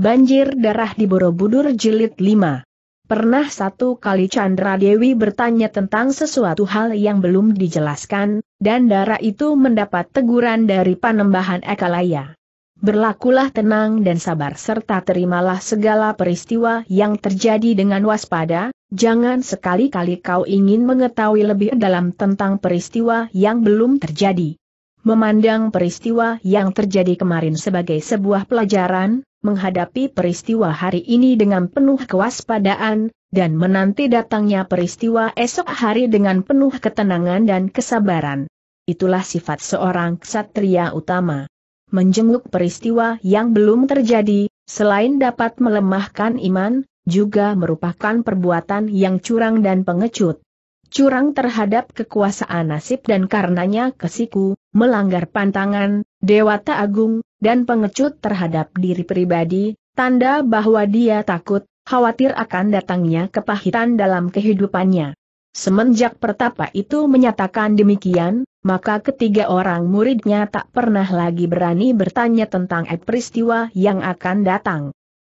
Banjir Darah di Borobudur Jilid 5 Pernah satu kali Chandra Dewi bertanya tentang sesuatu hal yang belum dijelaskan, dan darah itu mendapat teguran dari Panembahan Ekalaya. Berlakulah tenang dan sabar serta terimalah segala peristiwa yang terjadi dengan waspada, jangan sekali-kali kau ingin mengetahui lebih dalam tentang peristiwa yang belum terjadi memandang peristiwa yang terjadi kemarin sebagai sebuah pelajaran, menghadapi peristiwa hari ini dengan penuh kewaspadaan, dan menanti datangnya peristiwa esok hari dengan penuh ketenangan dan kesabaran. Itulah sifat seorang ksatria utama. Menjenguk peristiwa yang belum terjadi, selain dapat melemahkan iman, juga merupakan perbuatan yang curang dan pengecut curang terhadap kekuasaan nasib dan karenanya kesiku, melanggar pantangan, dewata agung, dan pengecut terhadap diri pribadi, tanda bahwa dia takut, khawatir akan datangnya kepahitan dalam kehidupannya. Semenjak pertapa itu menyatakan demikian, maka ketiga orang muridnya tak pernah lagi berani bertanya tentang peristiwa yang akan datang.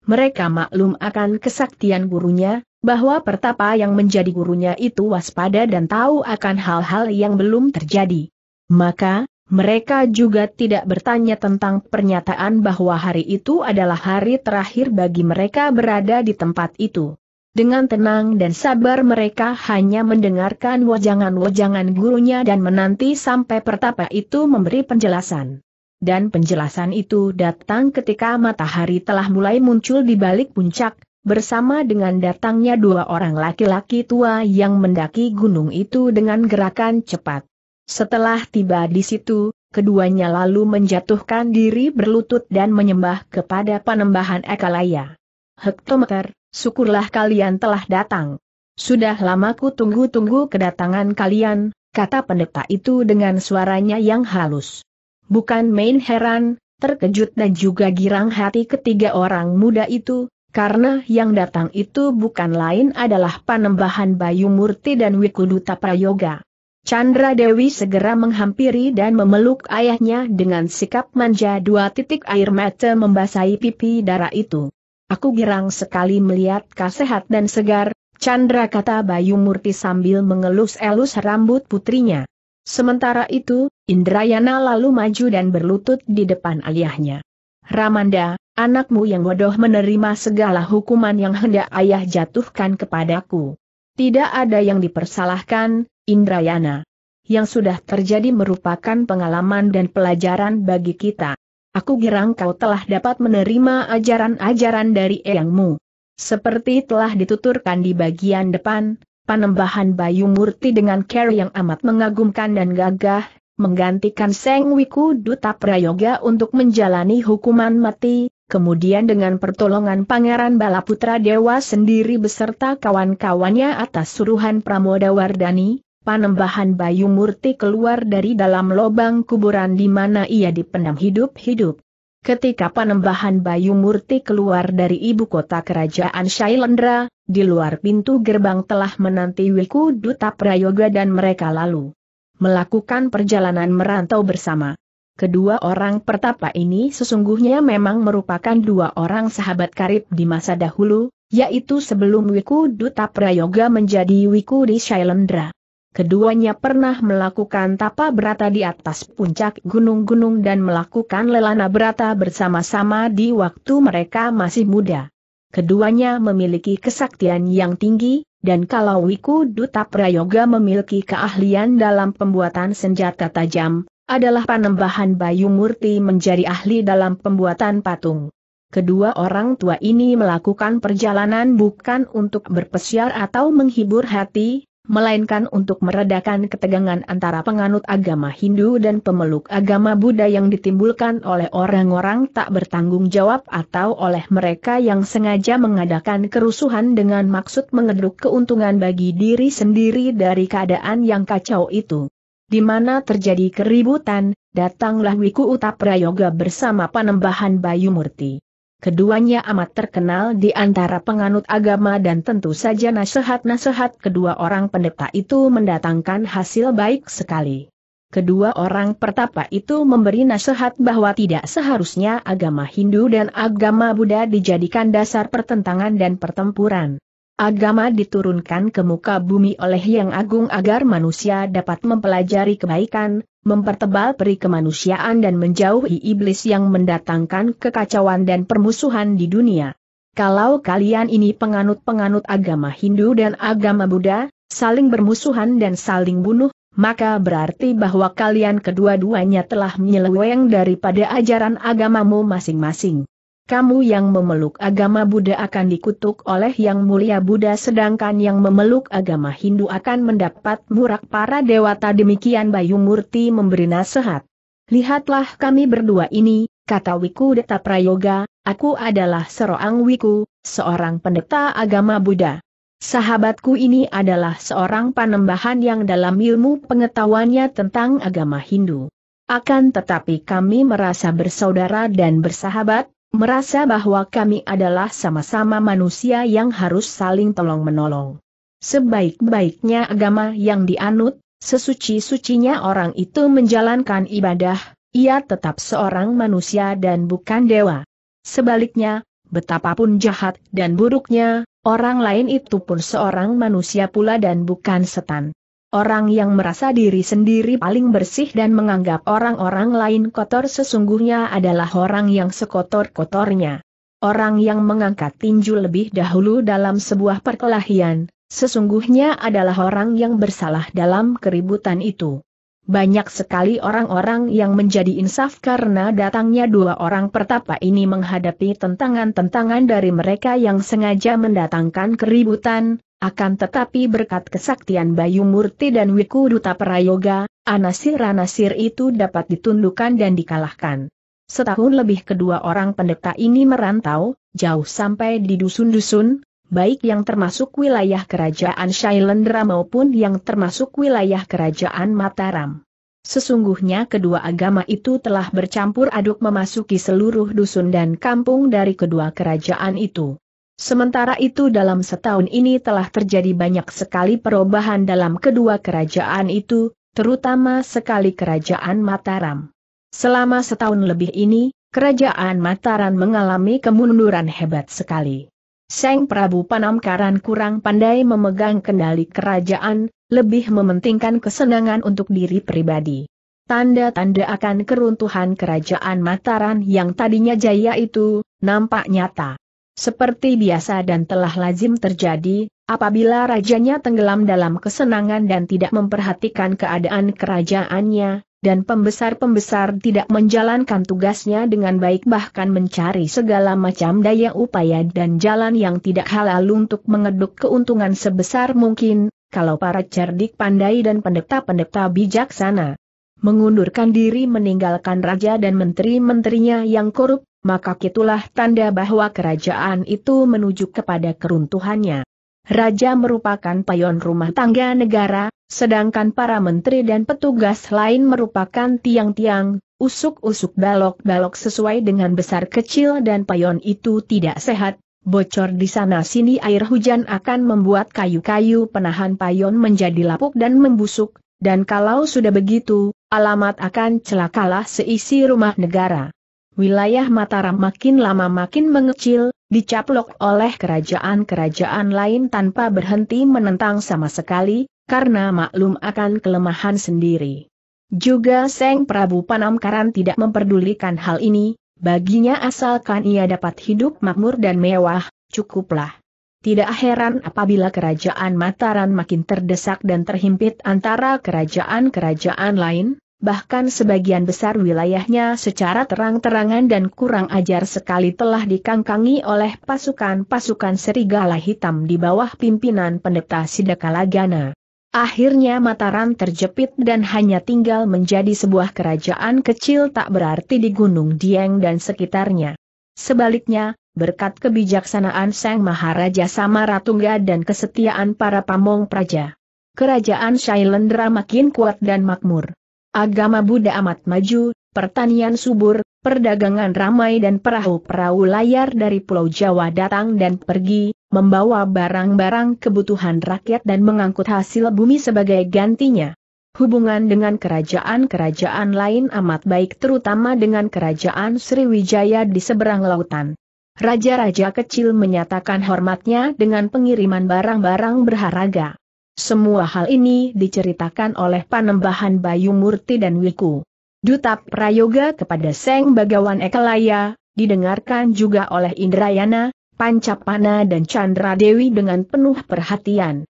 Mereka maklum akan kesaktian gurunya, bahwa pertapa yang menjadi gurunya itu waspada dan tahu akan hal-hal yang belum terjadi. Maka, mereka juga tidak bertanya tentang pernyataan bahwa hari itu adalah hari terakhir bagi mereka berada di tempat itu. Dengan tenang dan sabar mereka hanya mendengarkan wajangan-wajangan gurunya dan menanti sampai pertapa itu memberi penjelasan. Dan penjelasan itu datang ketika matahari telah mulai muncul di balik puncak, bersama dengan datangnya dua orang laki-laki tua yang mendaki gunung itu dengan gerakan cepat. Setelah tiba di situ, keduanya lalu menjatuhkan diri berlutut dan menyembah kepada panembahan Ekalaya. Hektometer, syukurlah kalian telah datang. Sudah lama tunggu-tunggu kedatangan kalian, kata pendeta itu dengan suaranya yang halus. Bukan main heran, terkejut dan juga girang hati ketiga orang muda itu, karena yang datang itu bukan lain adalah panembahan Bayu Murti dan Wikuduta Prayoga. Chandra Dewi segera menghampiri dan memeluk ayahnya dengan sikap manja dua titik air mata membasahi pipi darah itu. Aku girang sekali melihat kasehat dan segar, Chandra kata Bayu Murti sambil mengelus-elus rambut putrinya. Sementara itu, Indrayana lalu maju dan berlutut di depan ayahnya. Ramanda, Anakmu yang bodoh menerima segala hukuman yang hendak ayah jatuhkan kepadaku. Tidak ada yang dipersalahkan, Indrayana. Yang sudah terjadi merupakan pengalaman dan pelajaran bagi kita. Aku girang kau telah dapat menerima ajaran-ajaran dari eyangmu. Seperti telah dituturkan di bagian depan, panembahan Bayu Murti dengan care yang amat mengagumkan dan gagah, menggantikan Seng Wiku Duta Prayoga untuk menjalani hukuman mati, kemudian dengan pertolongan Pangeran Balaputra Dewa sendiri beserta kawan-kawannya atas suruhan Pramoda Wardani, panembahan Bayu Murti keluar dari dalam lobang kuburan di mana ia dipendam hidup-hidup. Ketika panembahan Bayu Murti keluar dari ibu kota kerajaan Shailendra, di luar pintu gerbang telah menanti Wiku Duta Prayoga dan mereka lalu melakukan perjalanan merantau bersama. Kedua orang pertapa ini sesungguhnya memang merupakan dua orang sahabat karib di masa dahulu, yaitu sebelum Wiku Duta Prayoga menjadi Wiku di Shailendra. Keduanya pernah melakukan tapa berata di atas puncak gunung-gunung dan melakukan lelana berata bersama-sama di waktu mereka masih muda. Keduanya memiliki kesaktian yang tinggi, dan kalau Wiku Duta Prayoga memiliki keahlian dalam pembuatan senjata tajam, adalah panembahan Bayu Murti menjadi ahli dalam pembuatan patung. Kedua orang tua ini melakukan perjalanan bukan untuk berpesiar atau menghibur hati, melainkan untuk meredakan ketegangan antara penganut agama Hindu dan pemeluk agama Buddha yang ditimbulkan oleh orang-orang tak bertanggung jawab atau oleh mereka yang sengaja mengadakan kerusuhan dengan maksud mengeduk keuntungan bagi diri sendiri dari keadaan yang kacau itu di mana terjadi keributan, datanglah Wiku Utap Prayoga bersama panembahan Bayu Murti. Keduanya amat terkenal di antara penganut agama dan tentu saja nasihat-nasihat kedua orang pendeta itu mendatangkan hasil baik sekali. Kedua orang pertapa itu memberi nasihat bahwa tidak seharusnya agama Hindu dan agama Buddha dijadikan dasar pertentangan dan pertempuran agama diturunkan ke muka bumi oleh Yang Agung agar manusia dapat mempelajari kebaikan, mempertebal peri kemanusiaan dan menjauhi iblis yang mendatangkan kekacauan dan permusuhan di dunia. Kalau kalian ini penganut-penganut agama Hindu dan agama Buddha, saling bermusuhan dan saling bunuh, maka berarti bahwa kalian kedua-duanya telah menyeleweng daripada ajaran agamamu masing-masing kamu yang memeluk agama Buddha akan dikutuk oleh yang mulia Buddha sedangkan yang memeluk agama Hindu akan mendapat murak para dewata demikian Bayu Murti memberi nasihat. Lihatlah kami berdua ini, kata Wiku Deta Prayoga, aku adalah seorang Wiku, seorang pendeta agama Buddha. Sahabatku ini adalah seorang panembahan yang dalam ilmu pengetahuannya tentang agama Hindu. Akan tetapi kami merasa bersaudara dan bersahabat, Merasa bahwa kami adalah sama-sama manusia yang harus saling tolong-menolong. Sebaik-baiknya agama yang dianut, sesuci-sucinya orang itu menjalankan ibadah, ia tetap seorang manusia dan bukan dewa. Sebaliknya, betapapun jahat dan buruknya, orang lain itu pun seorang manusia pula dan bukan setan. Orang yang merasa diri sendiri paling bersih dan menganggap orang-orang lain kotor sesungguhnya adalah orang yang sekotor-kotornya. Orang yang mengangkat tinju lebih dahulu dalam sebuah perkelahian, sesungguhnya adalah orang yang bersalah dalam keributan itu. Banyak sekali orang-orang yang menjadi insaf karena datangnya dua orang pertapa ini menghadapi tentangan-tentangan dari mereka yang sengaja mendatangkan keributan, akan tetapi berkat kesaktian Bayu Murti dan Wiku Duta Prayoga, anasir-anasir itu dapat ditundukkan dan dikalahkan. Setahun lebih kedua orang pendeta ini merantau, jauh sampai di dusun-dusun, baik yang termasuk wilayah kerajaan Shailendra maupun yang termasuk wilayah kerajaan Mataram. Sesungguhnya kedua agama itu telah bercampur aduk memasuki seluruh dusun dan kampung dari kedua kerajaan itu. Sementara itu dalam setahun ini telah terjadi banyak sekali perubahan dalam kedua kerajaan itu, terutama sekali kerajaan Mataram. Selama setahun lebih ini, kerajaan Mataram mengalami kemunduran hebat sekali. Seng Prabu Panamkaran kurang pandai memegang kendali kerajaan, lebih mementingkan kesenangan untuk diri pribadi. Tanda-tanda akan keruntuhan kerajaan Mataram yang tadinya jaya itu, nampak nyata. Seperti biasa dan telah lazim terjadi, apabila rajanya tenggelam dalam kesenangan dan tidak memperhatikan keadaan kerajaannya, dan pembesar-pembesar tidak menjalankan tugasnya dengan baik bahkan mencari segala macam daya upaya dan jalan yang tidak halal untuk mengeduk keuntungan sebesar mungkin, kalau para cerdik pandai dan pendeta-pendeta bijaksana mengundurkan diri meninggalkan raja dan menteri-menterinya yang korup, maka itulah tanda bahwa kerajaan itu menuju kepada keruntuhannya. Raja merupakan payon rumah tangga negara, sedangkan para menteri dan petugas lain merupakan tiang-tiang, usuk-usuk balok-balok sesuai dengan besar kecil dan payon itu tidak sehat, bocor di sana-sini air hujan akan membuat kayu-kayu penahan payon menjadi lapuk dan membusuk, dan kalau sudah begitu, alamat akan celakalah seisi rumah negara wilayah Mataram makin lama makin mengecil, dicaplok oleh kerajaan-kerajaan lain tanpa berhenti menentang sama sekali, karena maklum akan kelemahan sendiri. Juga Seng Prabu Panamkaran tidak memperdulikan hal ini, baginya asalkan ia dapat hidup makmur dan mewah, cukuplah. Tidak heran apabila kerajaan Mataram makin terdesak dan terhimpit antara kerajaan-kerajaan lain, bahkan sebagian besar wilayahnya secara terang-terangan dan kurang ajar sekali telah dikangkangi oleh pasukan-pasukan serigala hitam di bawah pimpinan pendeta Sidakalagana. Akhirnya Mataram terjepit dan hanya tinggal menjadi sebuah kerajaan kecil tak berarti di Gunung Dieng dan sekitarnya. Sebaliknya, berkat kebijaksanaan Sang Maharaja Samaratungga dan kesetiaan para pamong praja. Kerajaan Shailendra makin kuat dan makmur. Agama Buddha amat maju, pertanian subur, perdagangan ramai dan perahu-perahu layar dari Pulau Jawa datang dan pergi, membawa barang-barang kebutuhan rakyat dan mengangkut hasil bumi sebagai gantinya. Hubungan dengan kerajaan-kerajaan lain amat baik terutama dengan kerajaan Sriwijaya di seberang lautan. Raja-raja kecil menyatakan hormatnya dengan pengiriman barang-barang berharga. Semua hal ini diceritakan oleh Panembahan Bayu Murti dan Wiku. Duta Prayoga kepada Seng Bagawan Ekelaya, didengarkan juga oleh Indrayana, Pancapana dan Chandra Dewi dengan penuh perhatian.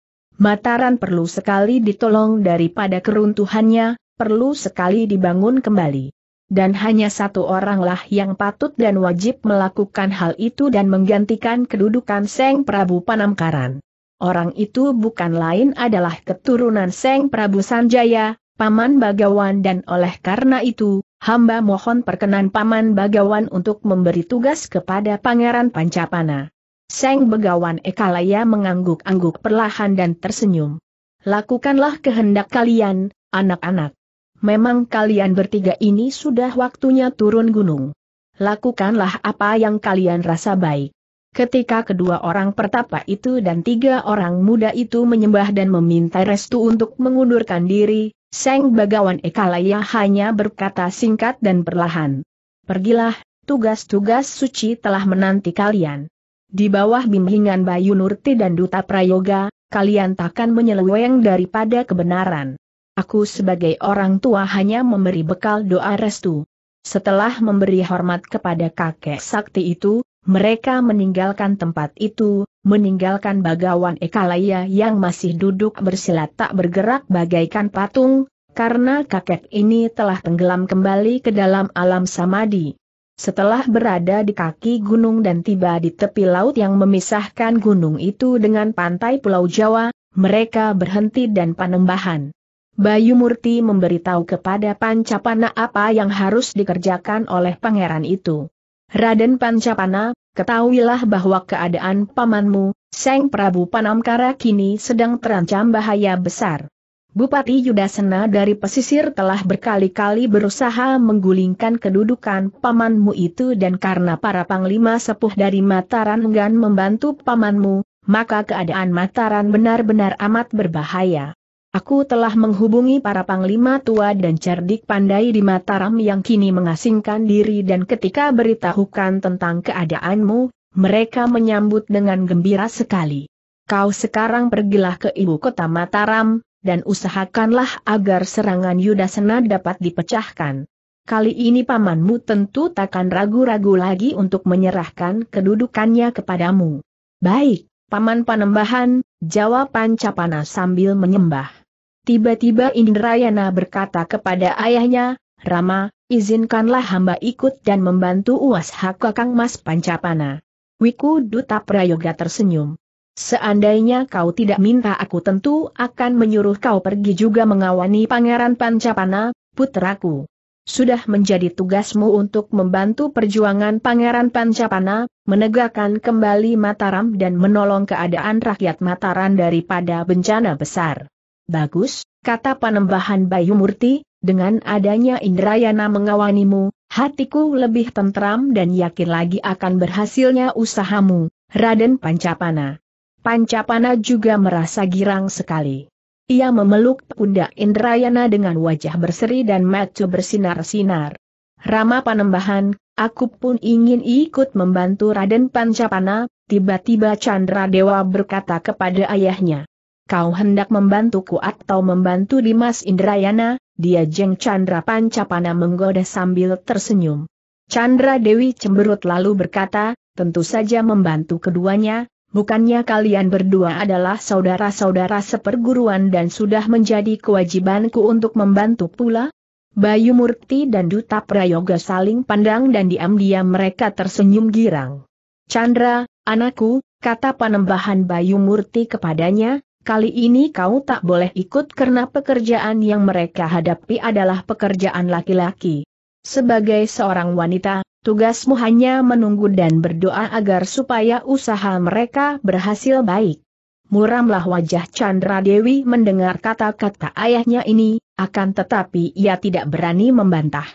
Mataran perlu sekali ditolong daripada keruntuhannya, perlu sekali dibangun kembali. Dan hanya satu oranglah yang patut dan wajib melakukan hal itu dan menggantikan kedudukan Seng Prabu Panamkaran. Orang itu bukan lain adalah keturunan Seng Prabu Sanjaya, Paman Bagawan dan oleh karena itu, hamba mohon perkenan Paman Bagawan untuk memberi tugas kepada Pangeran Pancapana. Seng Begawan Ekalaya mengangguk-angguk perlahan dan tersenyum. Lakukanlah kehendak kalian, anak-anak. Memang kalian bertiga ini sudah waktunya turun gunung. Lakukanlah apa yang kalian rasa baik. Ketika kedua orang pertapa itu dan tiga orang muda itu menyembah dan meminta restu untuk mengundurkan diri, Seng Bagawan Ekalaya hanya berkata singkat dan perlahan. Pergilah, tugas-tugas suci telah menanti kalian. Di bawah bimbingan Bayu Nurti dan Duta Prayoga, kalian takkan menyeleweng daripada kebenaran. Aku sebagai orang tua hanya memberi bekal doa restu. Setelah memberi hormat kepada kakek sakti itu, mereka meninggalkan tempat itu, meninggalkan bagawan Ekalaya yang masih duduk bersila tak bergerak bagaikan patung, karena kakek ini telah tenggelam kembali ke dalam alam samadi. Setelah berada di kaki gunung dan tiba di tepi laut yang memisahkan gunung itu dengan pantai Pulau Jawa, mereka berhenti dan panembahan. Bayu Murti memberitahu kepada Pancapana apa yang harus dikerjakan oleh pangeran itu. Raden Pancapana, ketahuilah bahwa keadaan pamanmu, Seng Prabu Panamkara kini sedang terancam bahaya besar. Bupati Yudasena dari pesisir telah berkali-kali berusaha menggulingkan kedudukan pamanmu itu dan karena para panglima sepuh dari Mataran enggan membantu pamanmu, maka keadaan Mataran benar-benar amat berbahaya. Aku telah menghubungi para panglima tua dan cerdik pandai di Mataram yang kini mengasingkan diri dan ketika beritahukan tentang keadaanmu, mereka menyambut dengan gembira sekali. Kau sekarang pergilah ke ibu kota Mataram, dan usahakanlah agar serangan Yudhasena dapat dipecahkan. Kali ini pamanmu tentu takkan ragu-ragu lagi untuk menyerahkan kedudukannya kepadamu. Baik, Paman Panembahan, jawab Pancapana sambil menyembah. Tiba-tiba Indrayana berkata kepada ayahnya, Rama, izinkanlah hamba ikut dan membantu uas hak kakang Mas Pancapana. Wiku Duta Prayoga tersenyum. Seandainya kau tidak minta aku tentu akan menyuruh kau pergi juga mengawani Pangeran Pancapana, putraku. Sudah menjadi tugasmu untuk membantu perjuangan Pangeran Pancapana, menegakkan kembali Mataram dan menolong keadaan rakyat Mataram daripada bencana besar. Bagus, kata panembahan Bayu Murti, dengan adanya Indrayana mengawanimu, hatiku lebih tentram dan yakin lagi akan berhasilnya usahamu, Raden Pancapana. Pancapana juga merasa girang sekali. Ia memeluk pundak Indrayana dengan wajah berseri dan mata bersinar-sinar. Rama Panembahan, aku pun ingin ikut membantu Raden Pancapana, tiba-tiba Chandra Dewa berkata kepada ayahnya kau hendak membantuku atau membantu Dimas Indrayana, dia jeng Chandra Pancapana menggoda sambil tersenyum. Chandra Dewi cemberut lalu berkata, tentu saja membantu keduanya, bukannya kalian berdua adalah saudara-saudara seperguruan dan sudah menjadi kewajibanku untuk membantu pula? Bayu Murti dan Duta Prayoga saling pandang dan diam-diam mereka tersenyum girang. Chandra, anakku, kata panembahan Bayu Murti kepadanya, kali ini kau tak boleh ikut karena pekerjaan yang mereka hadapi adalah pekerjaan laki-laki. Sebagai seorang wanita, tugasmu hanya menunggu dan berdoa agar supaya usaha mereka berhasil baik. Muramlah wajah Chandra Dewi mendengar kata-kata ayahnya ini, akan tetapi ia tidak berani membantah.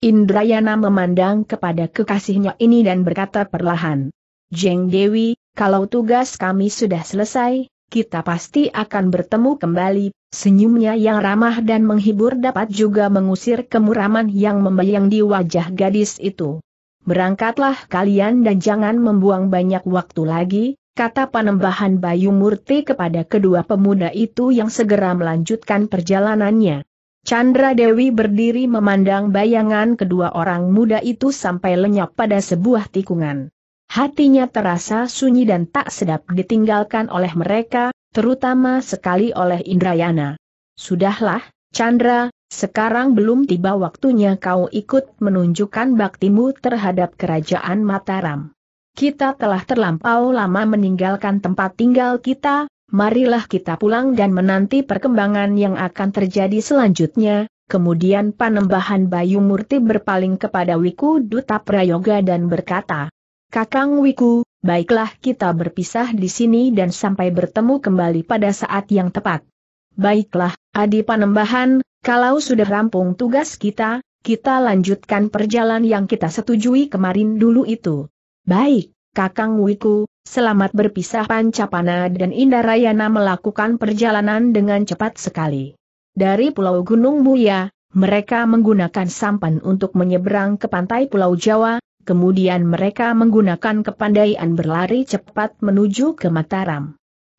Indrayana memandang kepada kekasihnya ini dan berkata perlahan, Jeng Dewi, kalau tugas kami sudah selesai, kita pasti akan bertemu kembali, senyumnya yang ramah dan menghibur dapat juga mengusir kemuraman yang membayang di wajah gadis itu. Berangkatlah kalian dan jangan membuang banyak waktu lagi, kata panembahan Bayu Murti kepada kedua pemuda itu yang segera melanjutkan perjalanannya. Chandra Dewi berdiri memandang bayangan kedua orang muda itu sampai lenyap pada sebuah tikungan. Hatinya terasa sunyi dan tak sedap ditinggalkan oleh mereka, terutama sekali oleh Indrayana. Sudahlah, Chandra, sekarang belum tiba waktunya kau ikut menunjukkan baktimu terhadap kerajaan Mataram. Kita telah terlampau lama meninggalkan tempat tinggal kita, marilah kita pulang dan menanti perkembangan yang akan terjadi selanjutnya. Kemudian Panembahan Bayu Murti berpaling kepada Wiku Duta Prayoga dan berkata, Kakang Wiku, baiklah kita berpisah di sini dan sampai bertemu kembali pada saat yang tepat. Baiklah, Adi Panembahan, kalau sudah rampung tugas kita, kita lanjutkan perjalanan yang kita setujui kemarin dulu itu. Baik, Kakang Wiku, selamat berpisah Pancapana dan Indarayana melakukan perjalanan dengan cepat sekali. Dari Pulau Gunung Buya, mereka menggunakan sampan untuk menyeberang ke pantai Pulau Jawa, kemudian mereka menggunakan kepandaian berlari cepat menuju ke Mataram.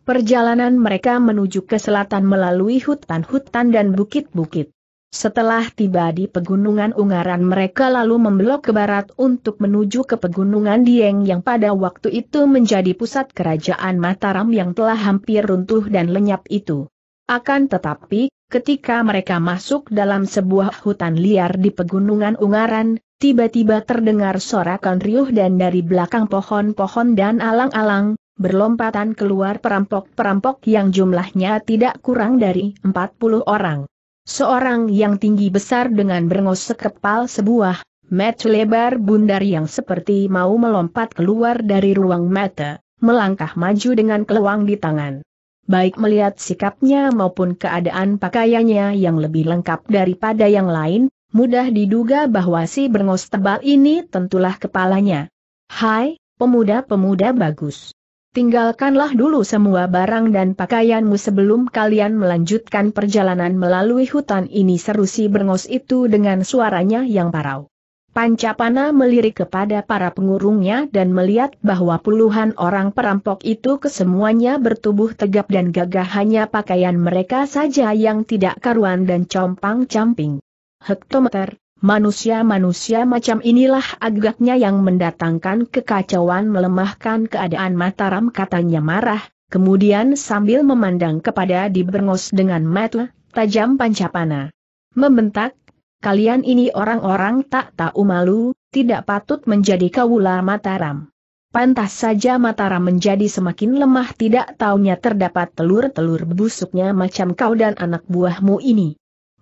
Perjalanan mereka menuju ke selatan melalui hutan-hutan dan bukit-bukit. Setelah tiba di pegunungan Ungaran mereka lalu membelok ke barat untuk menuju ke pegunungan Dieng yang pada waktu itu menjadi pusat kerajaan Mataram yang telah hampir runtuh dan lenyap itu. Akan tetapi, ketika mereka masuk dalam sebuah hutan liar di pegunungan Ungaran, Tiba-tiba terdengar sorakan riuh dan dari belakang pohon-pohon dan alang-alang, berlompatan keluar perampok-perampok yang jumlahnya tidak kurang dari 40 orang. Seorang yang tinggi besar dengan berengos sekepal sebuah, match lebar bundar yang seperti mau melompat keluar dari ruang mata, melangkah maju dengan keluang di tangan. Baik melihat sikapnya maupun keadaan pakaiannya yang lebih lengkap daripada yang lain, mudah diduga bahwa si bengos tebal ini tentulah kepalanya. Hai, pemuda-pemuda bagus. Tinggalkanlah dulu semua barang dan pakaianmu sebelum kalian melanjutkan perjalanan melalui hutan ini seru si itu dengan suaranya yang parau. Pancapana melirik kepada para pengurungnya dan melihat bahwa puluhan orang perampok itu kesemuanya bertubuh tegap dan gagah hanya pakaian mereka saja yang tidak karuan dan compang-camping hektometer, manusia-manusia macam inilah agaknya yang mendatangkan kekacauan melemahkan keadaan Mataram katanya marah, kemudian sambil memandang kepada dibernos dengan mata tajam Pancapana. Membentak, kalian ini orang-orang tak tahu malu, tidak patut menjadi kawula Mataram. Pantas saja Mataram menjadi semakin lemah tidak taunya terdapat telur-telur busuknya macam kau dan anak buahmu ini.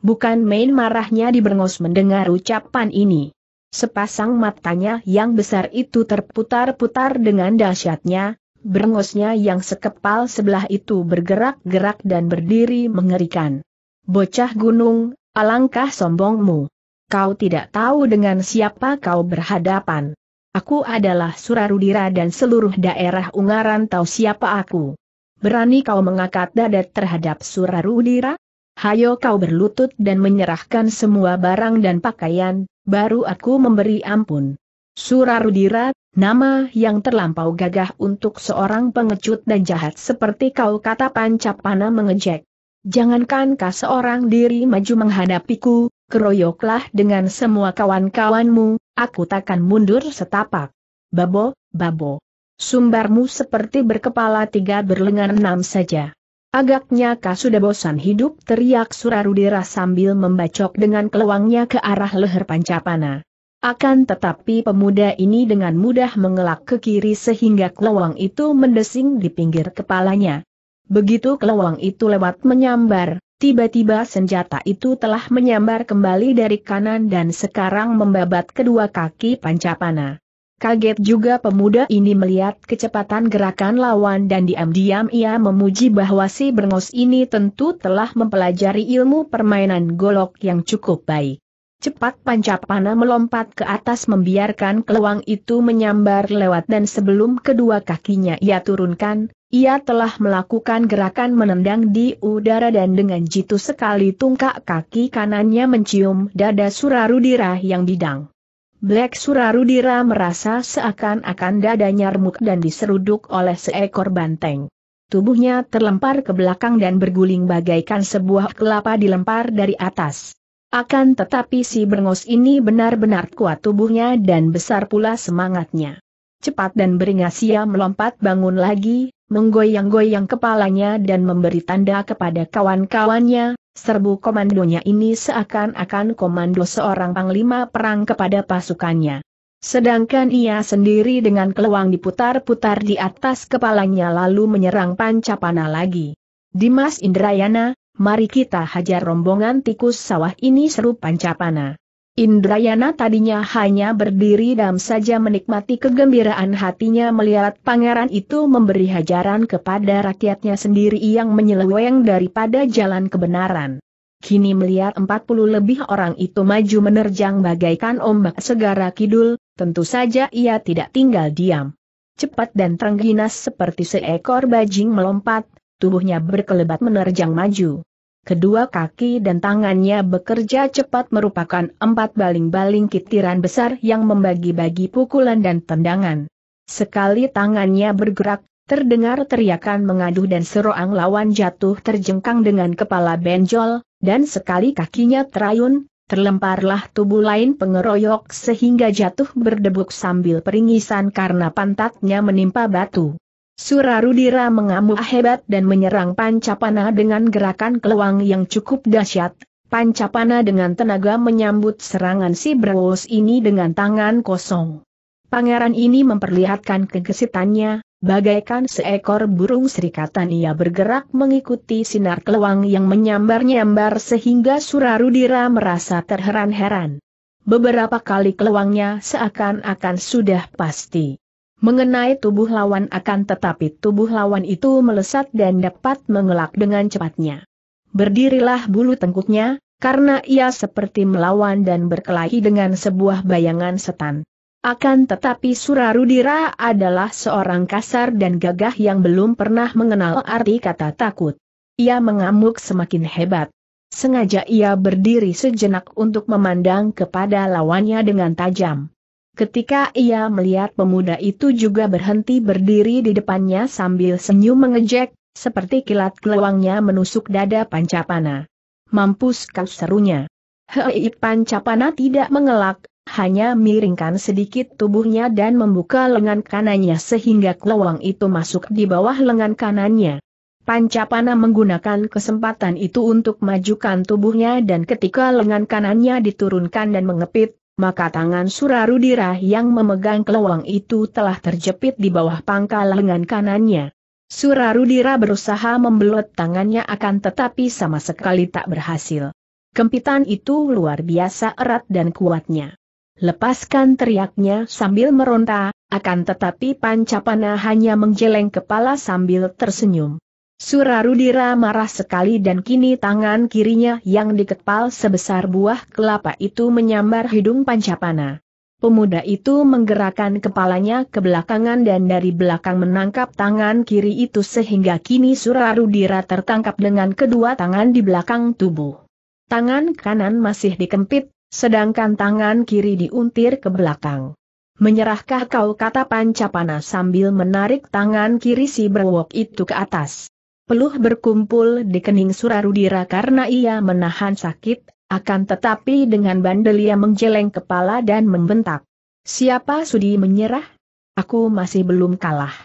Bukan main marahnya di bengos mendengar ucapan ini. Sepasang matanya yang besar itu terputar-putar dengan dahsyatnya, bengosnya yang sekepal sebelah itu bergerak-gerak dan berdiri mengerikan. Bocah gunung, alangkah sombongmu. Kau tidak tahu dengan siapa kau berhadapan. Aku adalah Surarudira dan seluruh daerah Ungaran tahu siapa aku. Berani kau mengangkat dada terhadap Surarudira? hayo kau berlutut dan menyerahkan semua barang dan pakaian, baru aku memberi ampun. Surarudira, nama yang terlampau gagah untuk seorang pengecut dan jahat seperti kau kata Pancapana mengejek. Jangankan kau seorang diri maju menghadapiku, keroyoklah dengan semua kawan-kawanmu, aku takkan mundur setapak. Babo, babo. Sumbarmu seperti berkepala tiga berlengan enam saja. Agaknya kau sudah bosan hidup teriak Surarudera sambil membacok dengan keluangnya ke arah leher Pancapana. Akan tetapi pemuda ini dengan mudah mengelak ke kiri sehingga keluang itu mendesing di pinggir kepalanya. Begitu keluang itu lewat menyambar, tiba-tiba senjata itu telah menyambar kembali dari kanan dan sekarang membabat kedua kaki Pancapana. Kaget juga pemuda ini melihat kecepatan gerakan lawan dan diam-diam ia memuji bahwa si Brengos ini tentu telah mempelajari ilmu permainan golok yang cukup baik. Cepat Pancapana melompat ke atas membiarkan keluang itu menyambar lewat dan sebelum kedua kakinya ia turunkan, ia telah melakukan gerakan menendang di udara dan dengan jitu sekali tungkak kaki kanannya mencium dada Surarudira yang bidang. Black Surarudira merasa seakan-akan dadanya remuk dan diseruduk oleh seekor banteng. Tubuhnya terlempar ke belakang dan berguling bagaikan sebuah kelapa dilempar dari atas. Akan tetapi si bengos ini benar-benar kuat tubuhnya dan besar pula semangatnya. Cepat dan beringas ia melompat bangun lagi, menggoyang-goyang kepalanya dan memberi tanda kepada kawan-kawannya, Serbu komandonya ini seakan-akan komando seorang panglima perang kepada pasukannya. Sedangkan ia sendiri dengan keluang diputar-putar di atas kepalanya lalu menyerang Pancapana lagi. Dimas Indrayana, mari kita hajar rombongan tikus sawah ini seru Pancapana. Indrayana tadinya hanya berdiri dan saja menikmati kegembiraan hatinya melihat pangeran itu memberi hajaran kepada rakyatnya sendiri yang menyeleweng daripada jalan kebenaran. Kini melihat 40 lebih orang itu maju menerjang bagaikan ombak segara kidul, tentu saja ia tidak tinggal diam. Cepat dan terengginas seperti seekor bajing melompat, tubuhnya berkelebat menerjang maju. Kedua kaki dan tangannya bekerja cepat merupakan empat baling-baling kitiran besar yang membagi-bagi pukulan dan tendangan. Sekali tangannya bergerak, terdengar teriakan mengadu dan seroang lawan jatuh terjengkang dengan kepala benjol, dan sekali kakinya terayun, terlemparlah tubuh lain pengeroyok sehingga jatuh berdebuk sambil peringisan karena pantatnya menimpa batu. Surarudira mengamuk hebat dan menyerang Pancapana dengan gerakan keluang yang cukup dahsyat. Pancapana dengan tenaga menyambut serangan si Brawas ini dengan tangan kosong. Pangeran ini memperlihatkan kegesitannya, bagaikan seekor burung serikatan ia bergerak mengikuti sinar keluang yang menyambar-nyambar sehingga Surarudira merasa terheran-heran. Beberapa kali keluangnya seakan-akan sudah pasti mengenai tubuh lawan akan tetapi tubuh lawan itu melesat dan dapat mengelak dengan cepatnya. Berdirilah bulu tengkuknya, karena ia seperti melawan dan berkelahi dengan sebuah bayangan setan. Akan tetapi Surarudira adalah seorang kasar dan gagah yang belum pernah mengenal arti kata takut. Ia mengamuk semakin hebat. Sengaja ia berdiri sejenak untuk memandang kepada lawannya dengan tajam. Ketika ia melihat pemuda itu juga berhenti berdiri di depannya sambil senyum mengejek, seperti kilat keluangnya menusuk dada Pancapana. Mampus kau serunya. Hei Pancapana tidak mengelak, hanya miringkan sedikit tubuhnya dan membuka lengan kanannya sehingga keluang itu masuk di bawah lengan kanannya. Pancapana menggunakan kesempatan itu untuk majukan tubuhnya dan ketika lengan kanannya diturunkan dan mengepit, maka tangan Surarudira yang memegang keluang itu telah terjepit di bawah pangkal lengan kanannya. Surarudira berusaha membelot tangannya akan tetapi sama sekali tak berhasil. Kempitan itu luar biasa erat dan kuatnya. Lepaskan teriaknya sambil meronta, akan tetapi Pancapana hanya menggeleng kepala sambil tersenyum. Surarudira marah sekali dan kini tangan kirinya yang dikepal sebesar buah kelapa itu menyambar hidung Pancapana. Pemuda itu menggerakkan kepalanya ke belakangan dan dari belakang menangkap tangan kiri itu sehingga kini Surarudira tertangkap dengan kedua tangan di belakang tubuh. Tangan kanan masih dikempit, sedangkan tangan kiri diuntir ke belakang. Menyerahkah kau kata Pancapana sambil menarik tangan kiri si berwok itu ke atas peluh berkumpul di kening Surarudira karena ia menahan sakit, akan tetapi dengan bandel ia menggeleng kepala dan membentak. Siapa sudi menyerah? Aku masih belum kalah.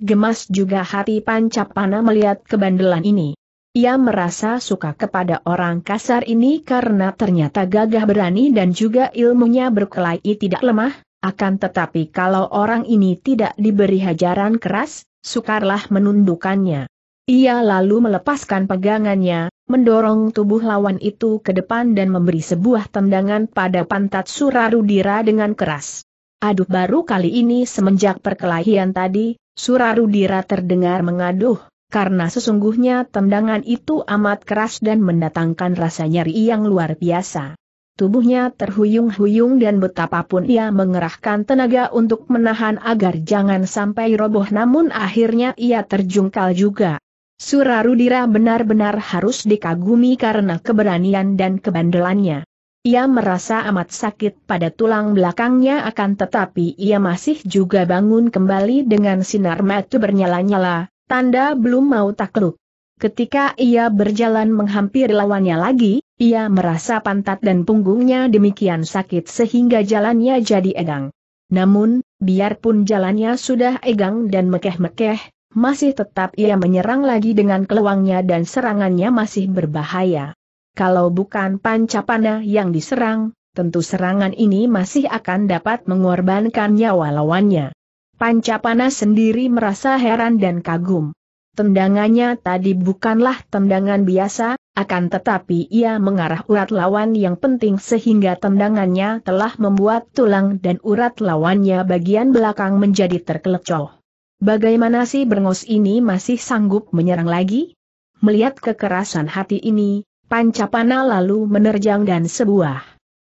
Gemas juga hati Pancapana melihat kebandelan ini. Ia merasa suka kepada orang kasar ini karena ternyata gagah berani dan juga ilmunya berkelahi tidak lemah, akan tetapi kalau orang ini tidak diberi hajaran keras, sukarlah menundukannya. Ia lalu melepaskan pegangannya, mendorong tubuh lawan itu ke depan dan memberi sebuah tendangan pada pantat Surarudira dengan keras. Aduh baru kali ini semenjak perkelahian tadi, Surarudira terdengar mengaduh, karena sesungguhnya tendangan itu amat keras dan mendatangkan rasa nyeri yang luar biasa. Tubuhnya terhuyung-huyung dan betapapun ia mengerahkan tenaga untuk menahan agar jangan sampai roboh namun akhirnya ia terjungkal juga. Surarudira benar-benar harus dikagumi karena keberanian dan kebandelannya. Ia merasa amat sakit pada tulang belakangnya akan tetapi ia masih juga bangun kembali dengan sinar mata bernyala-nyala, tanda belum mau takluk. Ketika ia berjalan menghampiri lawannya lagi, ia merasa pantat dan punggungnya demikian sakit sehingga jalannya jadi egang. Namun, biarpun jalannya sudah egang dan mekeh-mekeh, masih tetap ia menyerang lagi dengan keluangnya dan serangannya masih berbahaya. Kalau bukan Pancapana yang diserang, tentu serangan ini masih akan dapat mengorbankan nyawa lawannya. Pancapana sendiri merasa heran dan kagum. Tendangannya tadi bukanlah tendangan biasa, akan tetapi ia mengarah urat lawan yang penting sehingga tendangannya telah membuat tulang dan urat lawannya bagian belakang menjadi terkelecoh. Bagaimana sih Brengos ini masih sanggup menyerang lagi? Melihat kekerasan hati ini, Pancapana lalu menerjang dan sebuah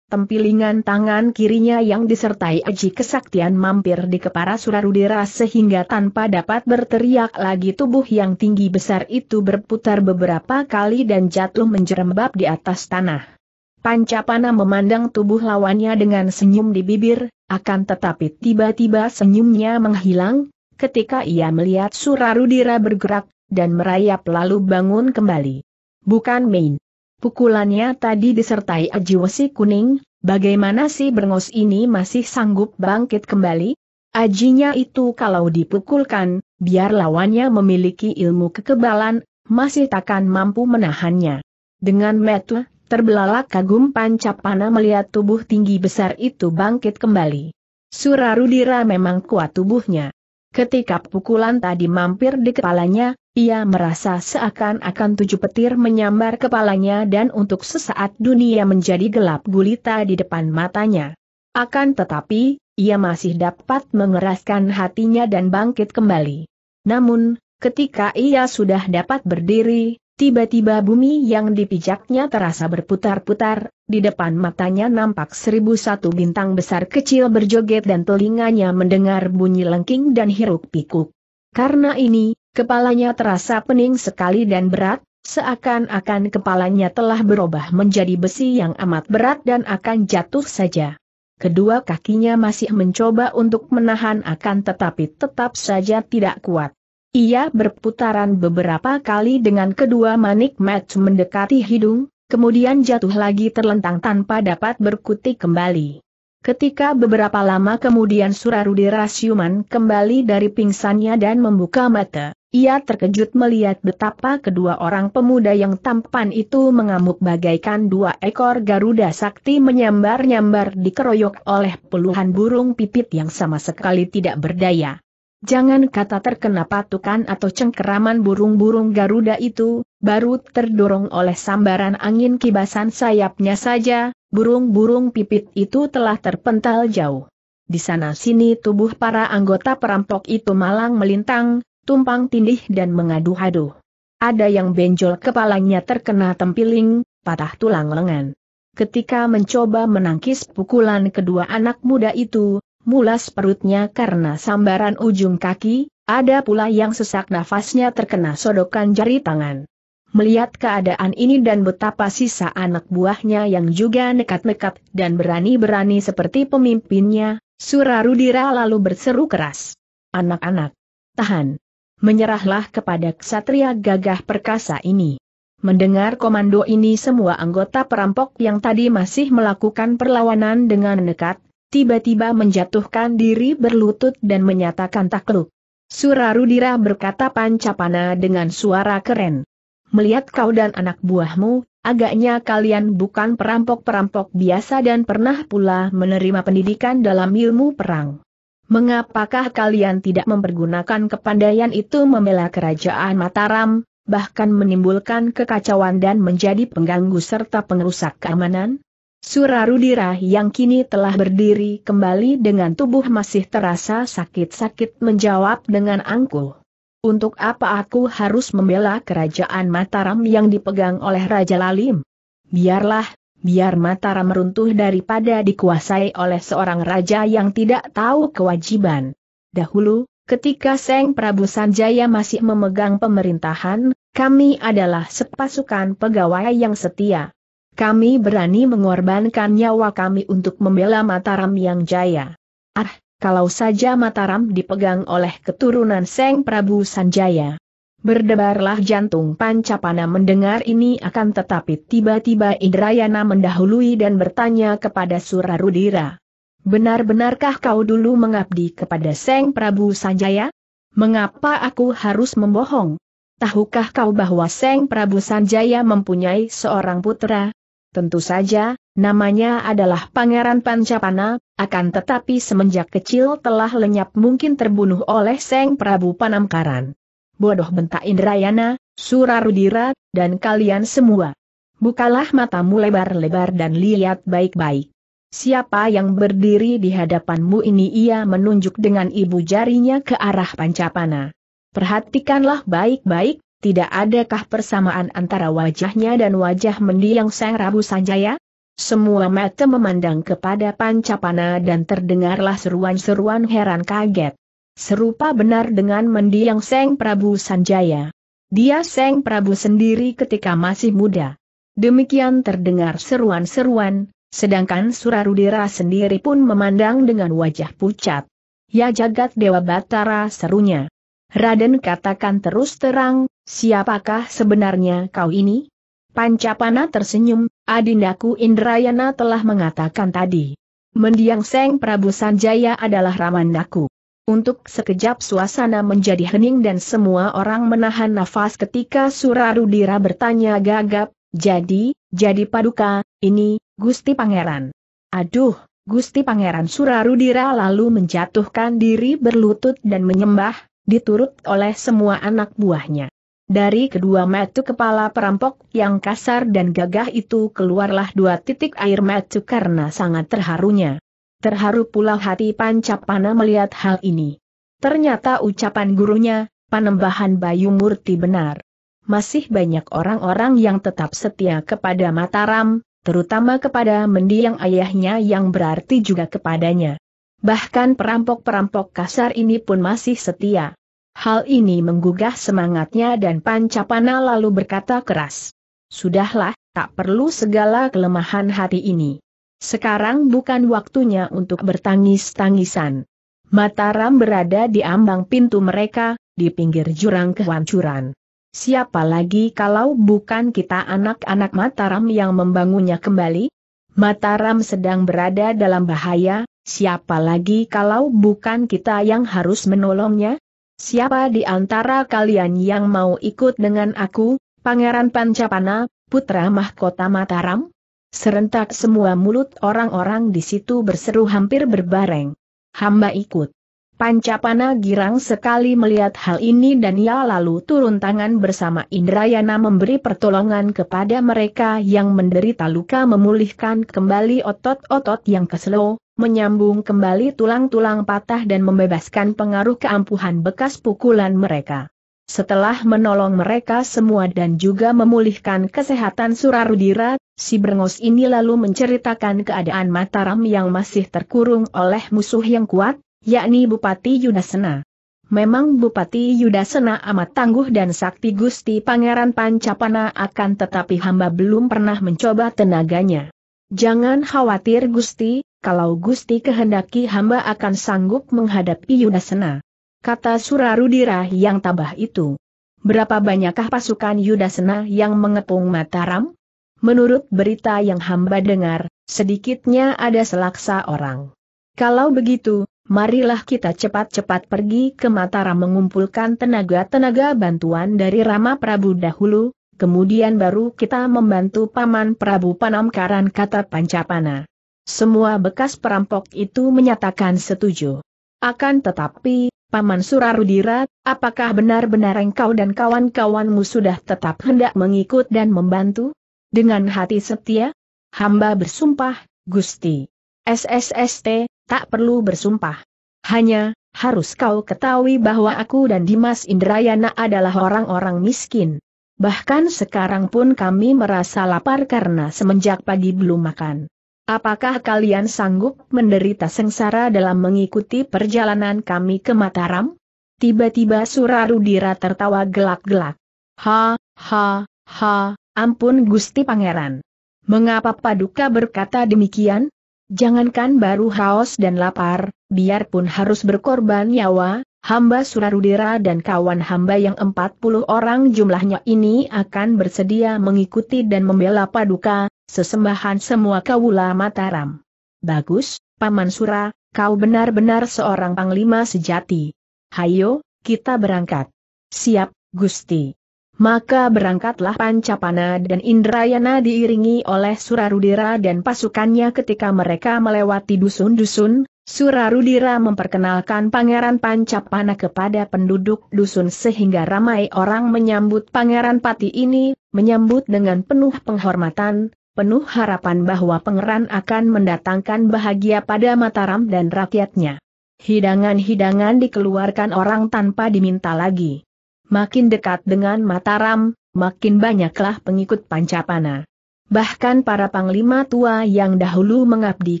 tempilingan tangan kirinya yang disertai aji kesaktian mampir di kepala Surarudera sehingga tanpa dapat berteriak lagi tubuh yang tinggi besar itu berputar beberapa kali dan jatuh menjerembab di atas tanah. Pancapana memandang tubuh lawannya dengan senyum di bibir, akan tetapi tiba-tiba senyumnya menghilang, ketika ia melihat Surarudira bergerak, dan merayap lalu bangun kembali. Bukan main. Pukulannya tadi disertai Ajiwesi kuning, bagaimana si brengos ini masih sanggup bangkit kembali? Ajinya itu kalau dipukulkan, biar lawannya memiliki ilmu kekebalan, masih takkan mampu menahannya. Dengan metu, terbelalak kagum Pancapana melihat tubuh tinggi besar itu bangkit kembali. Surarudira memang kuat tubuhnya. Ketika pukulan tadi mampir di kepalanya, ia merasa seakan-akan tujuh petir menyambar kepalanya dan untuk sesaat dunia menjadi gelap gulita di depan matanya. Akan tetapi, ia masih dapat mengeraskan hatinya dan bangkit kembali. Namun, ketika ia sudah dapat berdiri, Tiba-tiba bumi yang dipijaknya terasa berputar-putar, di depan matanya nampak seribu satu bintang besar kecil berjoget dan telinganya mendengar bunyi lengking dan hiruk-pikuk. Karena ini, kepalanya terasa pening sekali dan berat, seakan-akan kepalanya telah berubah menjadi besi yang amat berat dan akan jatuh saja. Kedua kakinya masih mencoba untuk menahan akan tetapi tetap saja tidak kuat. Ia berputaran beberapa kali dengan kedua manik match mendekati hidung, kemudian jatuh lagi terlentang tanpa dapat berkutik kembali. Ketika beberapa lama kemudian Surarudi Rasyuman kembali dari pingsannya dan membuka mata, ia terkejut melihat betapa kedua orang pemuda yang tampan itu mengamuk bagaikan dua ekor Garuda Sakti menyambar-nyambar dikeroyok oleh puluhan burung pipit yang sama sekali tidak berdaya. Jangan kata terkena patukan atau cengkeraman burung-burung Garuda itu, baru terdorong oleh sambaran angin kibasan sayapnya saja, burung-burung pipit itu telah terpental jauh. Di sana-sini tubuh para anggota perampok itu malang melintang, tumpang tindih dan mengadu aduh Ada yang benjol kepalanya terkena tempiling, patah tulang lengan. Ketika mencoba menangkis pukulan kedua anak muda itu, mulas perutnya karena sambaran ujung kaki, ada pula yang sesak nafasnya terkena sodokan jari tangan. Melihat keadaan ini dan betapa sisa anak buahnya yang juga nekat-nekat dan berani-berani seperti pemimpinnya, Surarudira lalu berseru keras. Anak-anak, tahan. Menyerahlah kepada ksatria gagah perkasa ini. Mendengar komando ini semua anggota perampok yang tadi masih melakukan perlawanan dengan nekat, tiba-tiba menjatuhkan diri berlutut dan menyatakan takluk. Surarudira berkata Pancapana dengan suara keren. Melihat kau dan anak buahmu, agaknya kalian bukan perampok-perampok biasa dan pernah pula menerima pendidikan dalam ilmu perang. Mengapakah kalian tidak mempergunakan kepandaian itu membela kerajaan Mataram, bahkan menimbulkan kekacauan dan menjadi pengganggu serta pengerusak keamanan? Surarudira yang kini telah berdiri kembali dengan tubuh masih terasa sakit-sakit menjawab dengan angkuh. Untuk apa aku harus membela kerajaan Mataram yang dipegang oleh Raja Lalim? Biarlah, biar Mataram runtuh daripada dikuasai oleh seorang raja yang tidak tahu kewajiban. Dahulu, ketika Seng Prabu Sanjaya masih memegang pemerintahan, kami adalah sepasukan pegawai yang setia. Kami berani mengorbankan nyawa kami untuk membela Mataram yang jaya. Ah, kalau saja Mataram dipegang oleh keturunan Seng Prabu Sanjaya. Berdebarlah jantung Pancapana mendengar ini akan tetapi tiba-tiba Indrayana mendahului dan bertanya kepada Surarudira. Benar-benarkah kau dulu mengabdi kepada Seng Prabu Sanjaya? Mengapa aku harus membohong? Tahukah kau bahwa Seng Prabu Sanjaya mempunyai seorang putra, Tentu saja, namanya adalah Pangeran Pancapana, akan tetapi semenjak kecil telah lenyap mungkin terbunuh oleh Seng Prabu Panamkaran. Bodoh bentak Indrayana, Surarudira, dan kalian semua. Bukalah matamu lebar-lebar dan lihat baik-baik. Siapa yang berdiri di hadapanmu ini ia menunjuk dengan ibu jarinya ke arah Pancapana. Perhatikanlah baik-baik, tidak adakah persamaan antara wajahnya dan wajah mendiang Sang Rabu Sanjaya? Semua mata memandang kepada Pancapana dan terdengarlah seruan-seruan heran kaget. Serupa benar dengan mendiang Sang Prabu Sanjaya. Dia Sang Prabu sendiri ketika masih muda. Demikian terdengar seruan-seruan, sedangkan Surarudira sendiri pun memandang dengan wajah pucat. Ya jagat Dewa Batara serunya. Raden katakan terus terang, siapakah sebenarnya kau ini? Pancapana tersenyum, adindaku Indrayana telah mengatakan tadi. Mendiang Seng Prabu Sanjaya adalah Ramandaku. Untuk sekejap suasana menjadi hening dan semua orang menahan nafas ketika Surarudira bertanya gagap, jadi, jadi paduka, ini, Gusti Pangeran. Aduh, Gusti Pangeran Surarudira lalu menjatuhkan diri berlutut dan menyembah, diturut oleh semua anak buahnya. Dari kedua mata kepala perampok yang kasar dan gagah itu keluarlah dua titik air mata karena sangat terharunya. Terharu pula hati Pancapana melihat hal ini. Ternyata ucapan gurunya, Panembahan Bayu Murti benar. Masih banyak orang-orang yang tetap setia kepada Mataram, terutama kepada mendiang ayahnya yang berarti juga kepadanya. Bahkan perampok-perampok kasar ini pun masih setia. Hal ini menggugah semangatnya dan Pancapana lalu berkata keras. Sudahlah, tak perlu segala kelemahan hati ini. Sekarang bukan waktunya untuk bertangis-tangisan. Mataram berada di ambang pintu mereka, di pinggir jurang kehancuran. Siapa lagi kalau bukan kita anak-anak Mataram yang membangunnya kembali? Mataram sedang berada dalam bahaya, siapa lagi kalau bukan kita yang harus menolongnya? Siapa di antara kalian yang mau ikut dengan aku, Pangeran Pancapana, putra mahkota Mataram? Serentak semua mulut orang-orang di situ berseru hampir berbareng. Hamba ikut. Pancapana girang sekali melihat hal ini dan ia lalu turun tangan bersama Indrayana memberi pertolongan kepada mereka yang menderita luka memulihkan kembali otot-otot yang keselo, menyambung kembali tulang-tulang patah dan membebaskan pengaruh keampuhan bekas pukulan mereka. Setelah menolong mereka semua dan juga memulihkan kesehatan Surarudira, si Brengos ini lalu menceritakan keadaan Mataram yang masih terkurung oleh musuh yang kuat, yakni Bupati Yudasena. Memang Bupati Yudasena amat tangguh dan sakti Gusti Pangeran Pancapana akan tetapi hamba belum pernah mencoba tenaganya. Jangan khawatir Gusti, kalau Gusti kehendaki hamba akan sanggup menghadapi Yudasena. Kata Surarudira yang tabah itu. Berapa banyakkah pasukan Yudasena yang mengepung Mataram? Menurut berita yang hamba dengar, sedikitnya ada selaksa orang. Kalau begitu, marilah kita cepat-cepat pergi ke Mataram mengumpulkan tenaga-tenaga bantuan dari Rama Prabu dahulu, kemudian baru kita membantu Paman Prabu Panamkaran kata Pancapana. Semua bekas perampok itu menyatakan setuju. Akan tetapi, Paman Surarudira, apakah benar-benar engkau dan kawan-kawanmu sudah tetap hendak mengikut dan membantu? Dengan hati setia? Hamba bersumpah, Gusti. SSST, tak perlu bersumpah. Hanya, harus kau ketahui bahwa aku dan Dimas Indrayana adalah orang-orang miskin. Bahkan sekarang pun kami merasa lapar karena semenjak pagi belum makan. Apakah kalian sanggup menderita sengsara dalam mengikuti perjalanan kami ke Mataram? Tiba-tiba Surarudira tertawa gelak-gelak. Ha, ha, ha, ampun Gusti Pangeran. Mengapa Paduka berkata demikian? Jangankan baru haus dan lapar, biarpun harus berkorban nyawa, hamba Surarudira dan kawan hamba yang 40 orang jumlahnya ini akan bersedia mengikuti dan membela Paduka, sesembahan semua kaula Mataram. Bagus, Paman Sura, kau benar-benar seorang panglima sejati. Hayo, kita berangkat. Siap, Gusti. Maka berangkatlah Pancapana dan Indrayana diiringi oleh Surarudira dan pasukannya ketika mereka melewati dusun-dusun, Surarudira memperkenalkan Pangeran Pancapana kepada penduduk dusun sehingga ramai orang menyambut Pangeran Pati ini, menyambut dengan penuh penghormatan, penuh harapan bahwa pengeran akan mendatangkan bahagia pada Mataram dan rakyatnya. Hidangan-hidangan dikeluarkan orang tanpa diminta lagi. Makin dekat dengan Mataram, makin banyaklah pengikut Pancapana. Bahkan para panglima tua yang dahulu mengabdi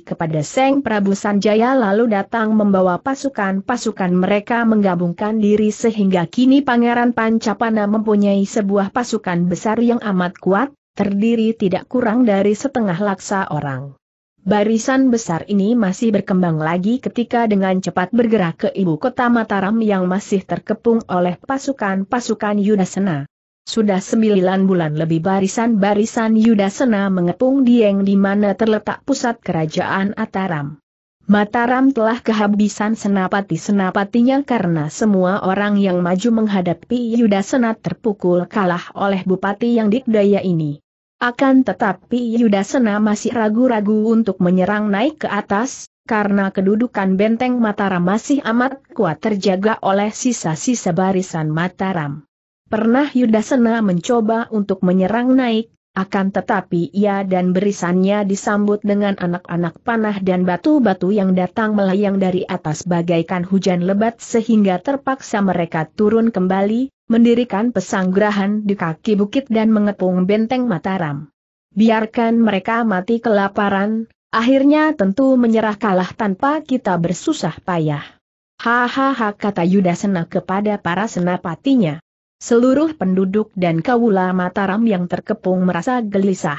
kepada Seng Prabu Sanjaya lalu datang membawa pasukan-pasukan mereka menggabungkan diri sehingga kini Pangeran Pancapana mempunyai sebuah pasukan besar yang amat kuat, terdiri tidak kurang dari setengah laksa orang. Barisan besar ini masih berkembang lagi ketika dengan cepat bergerak ke ibu kota Mataram yang masih terkepung oleh pasukan-pasukan Yudasena. Sudah sembilan bulan lebih barisan-barisan Yudasena mengepung Dieng di mana terletak pusat kerajaan Ataram. Mataram telah kehabisan senapati-senapatinya karena semua orang yang maju menghadapi Yudasena terpukul kalah oleh bupati yang dikdaya ini. Akan tetapi Yudasena masih ragu-ragu untuk menyerang naik ke atas, karena kedudukan benteng Mataram masih amat kuat terjaga oleh sisa-sisa barisan Mataram. Pernah Yudasena mencoba untuk menyerang naik, akan tetapi ia dan berisannya disambut dengan anak-anak panah dan batu-batu yang datang melayang dari atas bagaikan hujan lebat sehingga terpaksa mereka turun kembali, mendirikan pesanggrahan di kaki bukit dan mengepung benteng Mataram. Biarkan mereka mati kelaparan, akhirnya tentu menyerah kalah tanpa kita bersusah payah. Hahaha kata Yudhasena kepada para senapatinya. Seluruh penduduk dan kawula Mataram yang terkepung merasa gelisah.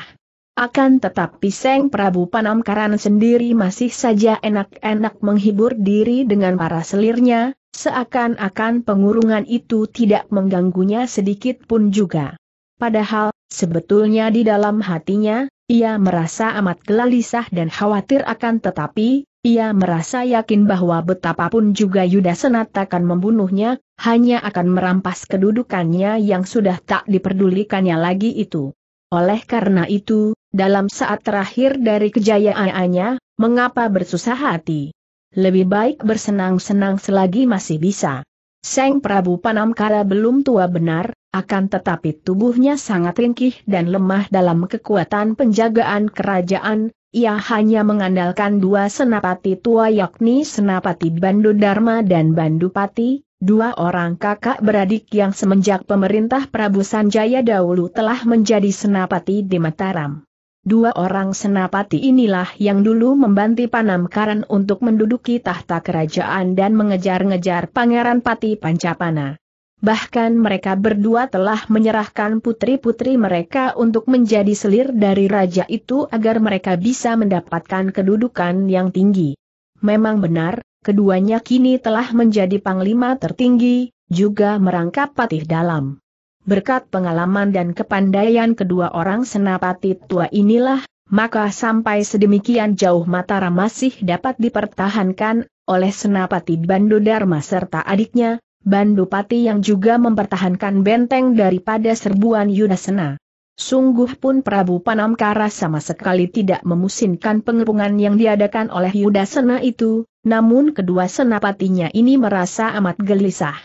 Akan tetapi Seng Prabu Panamkaran sendiri masih saja enak-enak menghibur diri dengan para selirnya, seakan-akan pengurungan itu tidak mengganggunya sedikit pun juga. Padahal, sebetulnya di dalam hatinya, ia merasa amat gelisah dan khawatir akan tetapi, ia merasa yakin bahwa betapapun juga Yuda Senat akan membunuhnya, hanya akan merampas kedudukannya yang sudah tak diperdulikannya lagi itu. Oleh karena itu, dalam saat terakhir dari kejayaannya, mengapa bersusah hati? Lebih baik bersenang-senang selagi masih bisa. Seng Prabu Panamkara belum tua benar, akan tetapi tubuhnya sangat ringkih dan lemah dalam kekuatan penjagaan kerajaan, ia hanya mengandalkan dua senapati tua yakni senapati Bandu Dharma dan Bandupati, dua orang kakak beradik yang semenjak pemerintah Prabu Sanjaya dahulu telah menjadi senapati di Mataram. Dua orang senapati inilah yang dulu membantu Panamkaran untuk menduduki tahta kerajaan dan mengejar-ngejar Pangeran Pati Pancapana. Bahkan mereka berdua telah menyerahkan putri-putri mereka untuk menjadi selir dari raja itu agar mereka bisa mendapatkan kedudukan yang tinggi. Memang benar, keduanya kini telah menjadi panglima tertinggi, juga merangkap patih dalam. Berkat pengalaman dan kepandaian kedua orang senapati tua inilah, maka sampai sedemikian jauh Matara masih dapat dipertahankan oleh senapati Bandodarma serta adiknya, Bandupati yang juga mempertahankan benteng daripada serbuan Yudasena. Sungguh pun Prabu Panamkara sama sekali tidak memusinkan pengepungan yang diadakan oleh Yudasena itu, namun kedua senapatinya ini merasa amat gelisah.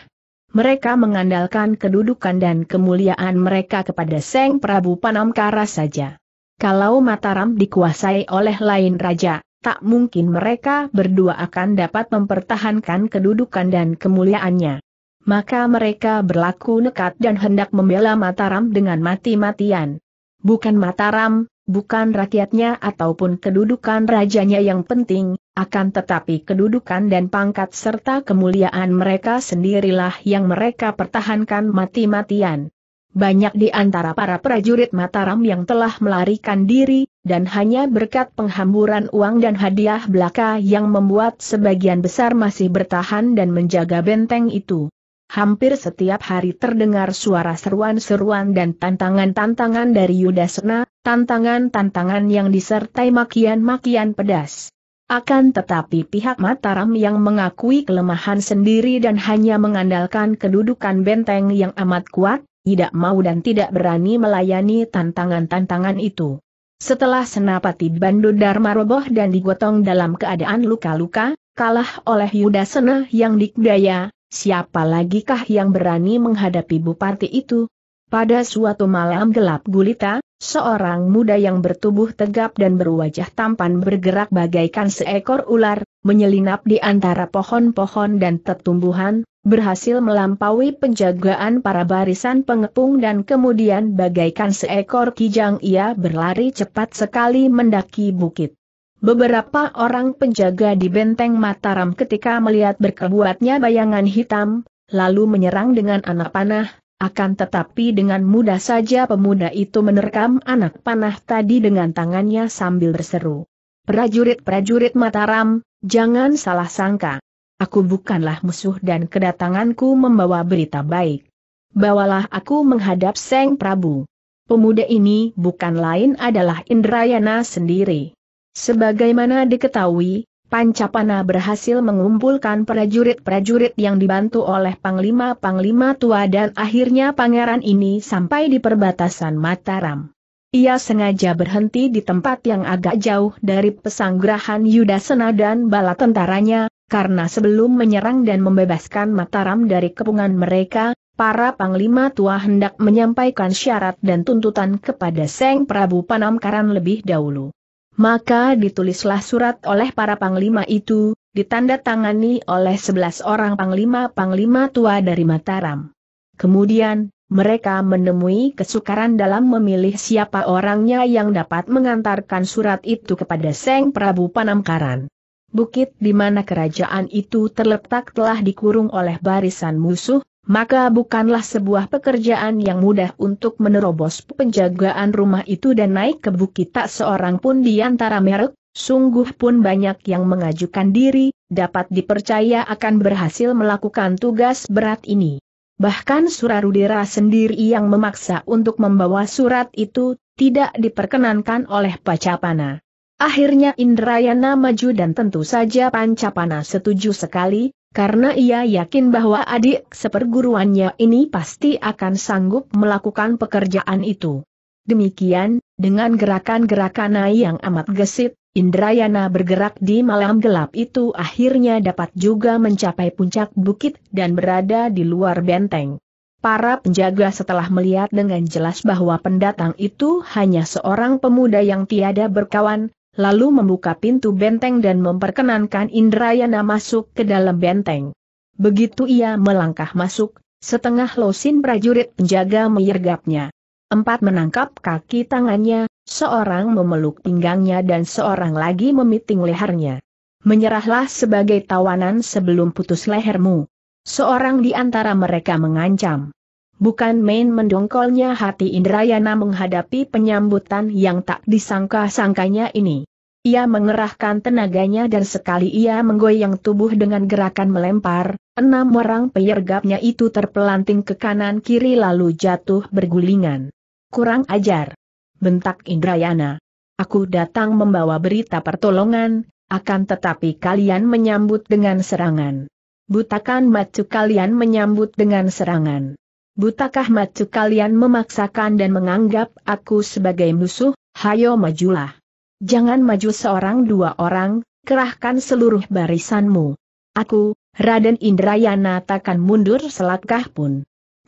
Mereka mengandalkan kedudukan dan kemuliaan mereka kepada Seng Prabu Panamkara saja. Kalau Mataram dikuasai oleh lain raja, tak mungkin mereka berdua akan dapat mempertahankan kedudukan dan kemuliaannya maka mereka berlaku nekat dan hendak membela Mataram dengan mati-matian. Bukan Mataram, bukan rakyatnya ataupun kedudukan rajanya yang penting, akan tetapi kedudukan dan pangkat serta kemuliaan mereka sendirilah yang mereka pertahankan mati-matian. Banyak di antara para prajurit Mataram yang telah melarikan diri, dan hanya berkat penghamburan uang dan hadiah belaka yang membuat sebagian besar masih bertahan dan menjaga benteng itu. Hampir setiap hari terdengar suara seruan-seruan dan tantangan-tantangan dari Yudasena, tantangan-tantangan yang disertai makian-makian pedas. Akan tetapi pihak Mataram yang mengakui kelemahan sendiri dan hanya mengandalkan kedudukan benteng yang amat kuat, tidak mau dan tidak berani melayani tantangan-tantangan itu. Setelah Senapati Bandu Dharma roboh dan digotong dalam keadaan luka-luka, kalah oleh Yudasena yang dikdaya, Siapa lagikah yang berani menghadapi bupati itu? Pada suatu malam gelap gulita, seorang muda yang bertubuh tegap dan berwajah tampan bergerak bagaikan seekor ular, menyelinap di antara pohon-pohon dan tertumbuhan, berhasil melampaui penjagaan para barisan pengepung dan kemudian bagaikan seekor kijang ia berlari cepat sekali mendaki bukit. Beberapa orang penjaga di benteng Mataram ketika melihat berkebuatnya bayangan hitam, lalu menyerang dengan anak panah, akan tetapi dengan mudah saja pemuda itu menerkam anak panah tadi dengan tangannya sambil berseru. Prajurit-prajurit Mataram, jangan salah sangka. Aku bukanlah musuh dan kedatanganku membawa berita baik. Bawalah aku menghadap Seng Prabu. Pemuda ini bukan lain adalah Indrayana sendiri. Sebagaimana diketahui, Pancapana berhasil mengumpulkan prajurit-prajurit yang dibantu oleh panglima-panglima tua dan akhirnya pangeran ini sampai di perbatasan Mataram. Ia sengaja berhenti di tempat yang agak jauh dari pesanggrahan Yudhasena dan bala tentaranya, karena sebelum menyerang dan membebaskan Mataram dari kepungan mereka, para panglima tua hendak menyampaikan syarat dan tuntutan kepada Seng Prabu Panamkaran lebih dahulu. Maka ditulislah surat oleh para panglima itu, ditandatangani oleh sebelas orang panglima-panglima tua dari Mataram. Kemudian, mereka menemui kesukaran dalam memilih siapa orangnya yang dapat mengantarkan surat itu kepada Seng Prabu Panamkaran. Bukit di mana kerajaan itu terletak telah dikurung oleh barisan musuh, maka bukanlah sebuah pekerjaan yang mudah untuk menerobos penjagaan rumah itu dan naik ke bukit tak seorang pun di antara merek, sungguh pun banyak yang mengajukan diri, dapat dipercaya akan berhasil melakukan tugas berat ini. Bahkan Surarudira sendiri yang memaksa untuk membawa surat itu, tidak diperkenankan oleh Pacapana. Akhirnya Indrayana maju dan tentu saja Pancapana setuju sekali, karena ia yakin bahwa adik seperguruannya ini pasti akan sanggup melakukan pekerjaan itu. Demikian, dengan gerakan-gerakan yang amat gesit, Indrayana bergerak di malam gelap itu akhirnya dapat juga mencapai puncak bukit dan berada di luar benteng. Para penjaga setelah melihat dengan jelas bahwa pendatang itu hanya seorang pemuda yang tiada berkawan, lalu membuka pintu benteng dan memperkenankan Indrayana masuk ke dalam benteng. Begitu ia melangkah masuk, setengah losin prajurit penjaga menyergapnya. Empat menangkap kaki tangannya, seorang memeluk pinggangnya dan seorang lagi memiting lehernya. Menyerahlah sebagai tawanan sebelum putus lehermu. Seorang di antara mereka mengancam. Bukan main mendongkolnya hati Indrayana menghadapi penyambutan yang tak disangka-sangkanya ini. Ia mengerahkan tenaganya dan sekali ia menggoyang tubuh dengan gerakan melempar, enam orang peyergapnya itu terpelanting ke kanan kiri lalu jatuh bergulingan. Kurang ajar. Bentak Indrayana. Aku datang membawa berita pertolongan, akan tetapi kalian menyambut dengan serangan. Butakan macu kalian menyambut dengan serangan butakah matu kalian memaksakan dan menganggap aku sebagai musuh, hayo majulah. Jangan maju seorang dua orang, kerahkan seluruh barisanmu. Aku, Raden Indrayana takkan mundur selakah pun.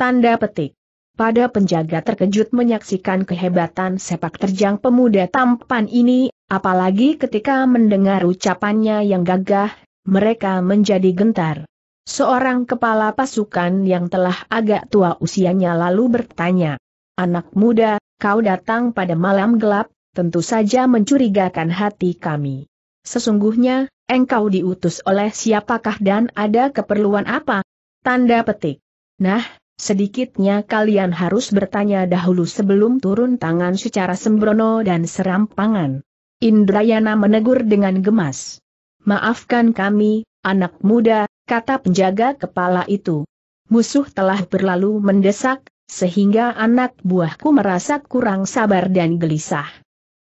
Tanda petik. Pada penjaga terkejut menyaksikan kehebatan sepak terjang pemuda tampan ini, apalagi ketika mendengar ucapannya yang gagah, mereka menjadi gentar. Seorang kepala pasukan yang telah agak tua usianya lalu bertanya, Anak muda, kau datang pada malam gelap, tentu saja mencurigakan hati kami. Sesungguhnya, engkau diutus oleh siapakah dan ada keperluan apa? Tanda petik. Nah, sedikitnya kalian harus bertanya dahulu sebelum turun tangan secara sembrono dan serampangan. Indrayana menegur dengan gemas. Maafkan kami, anak muda, kata penjaga kepala itu. Musuh telah berlalu mendesak, sehingga anak buahku merasa kurang sabar dan gelisah.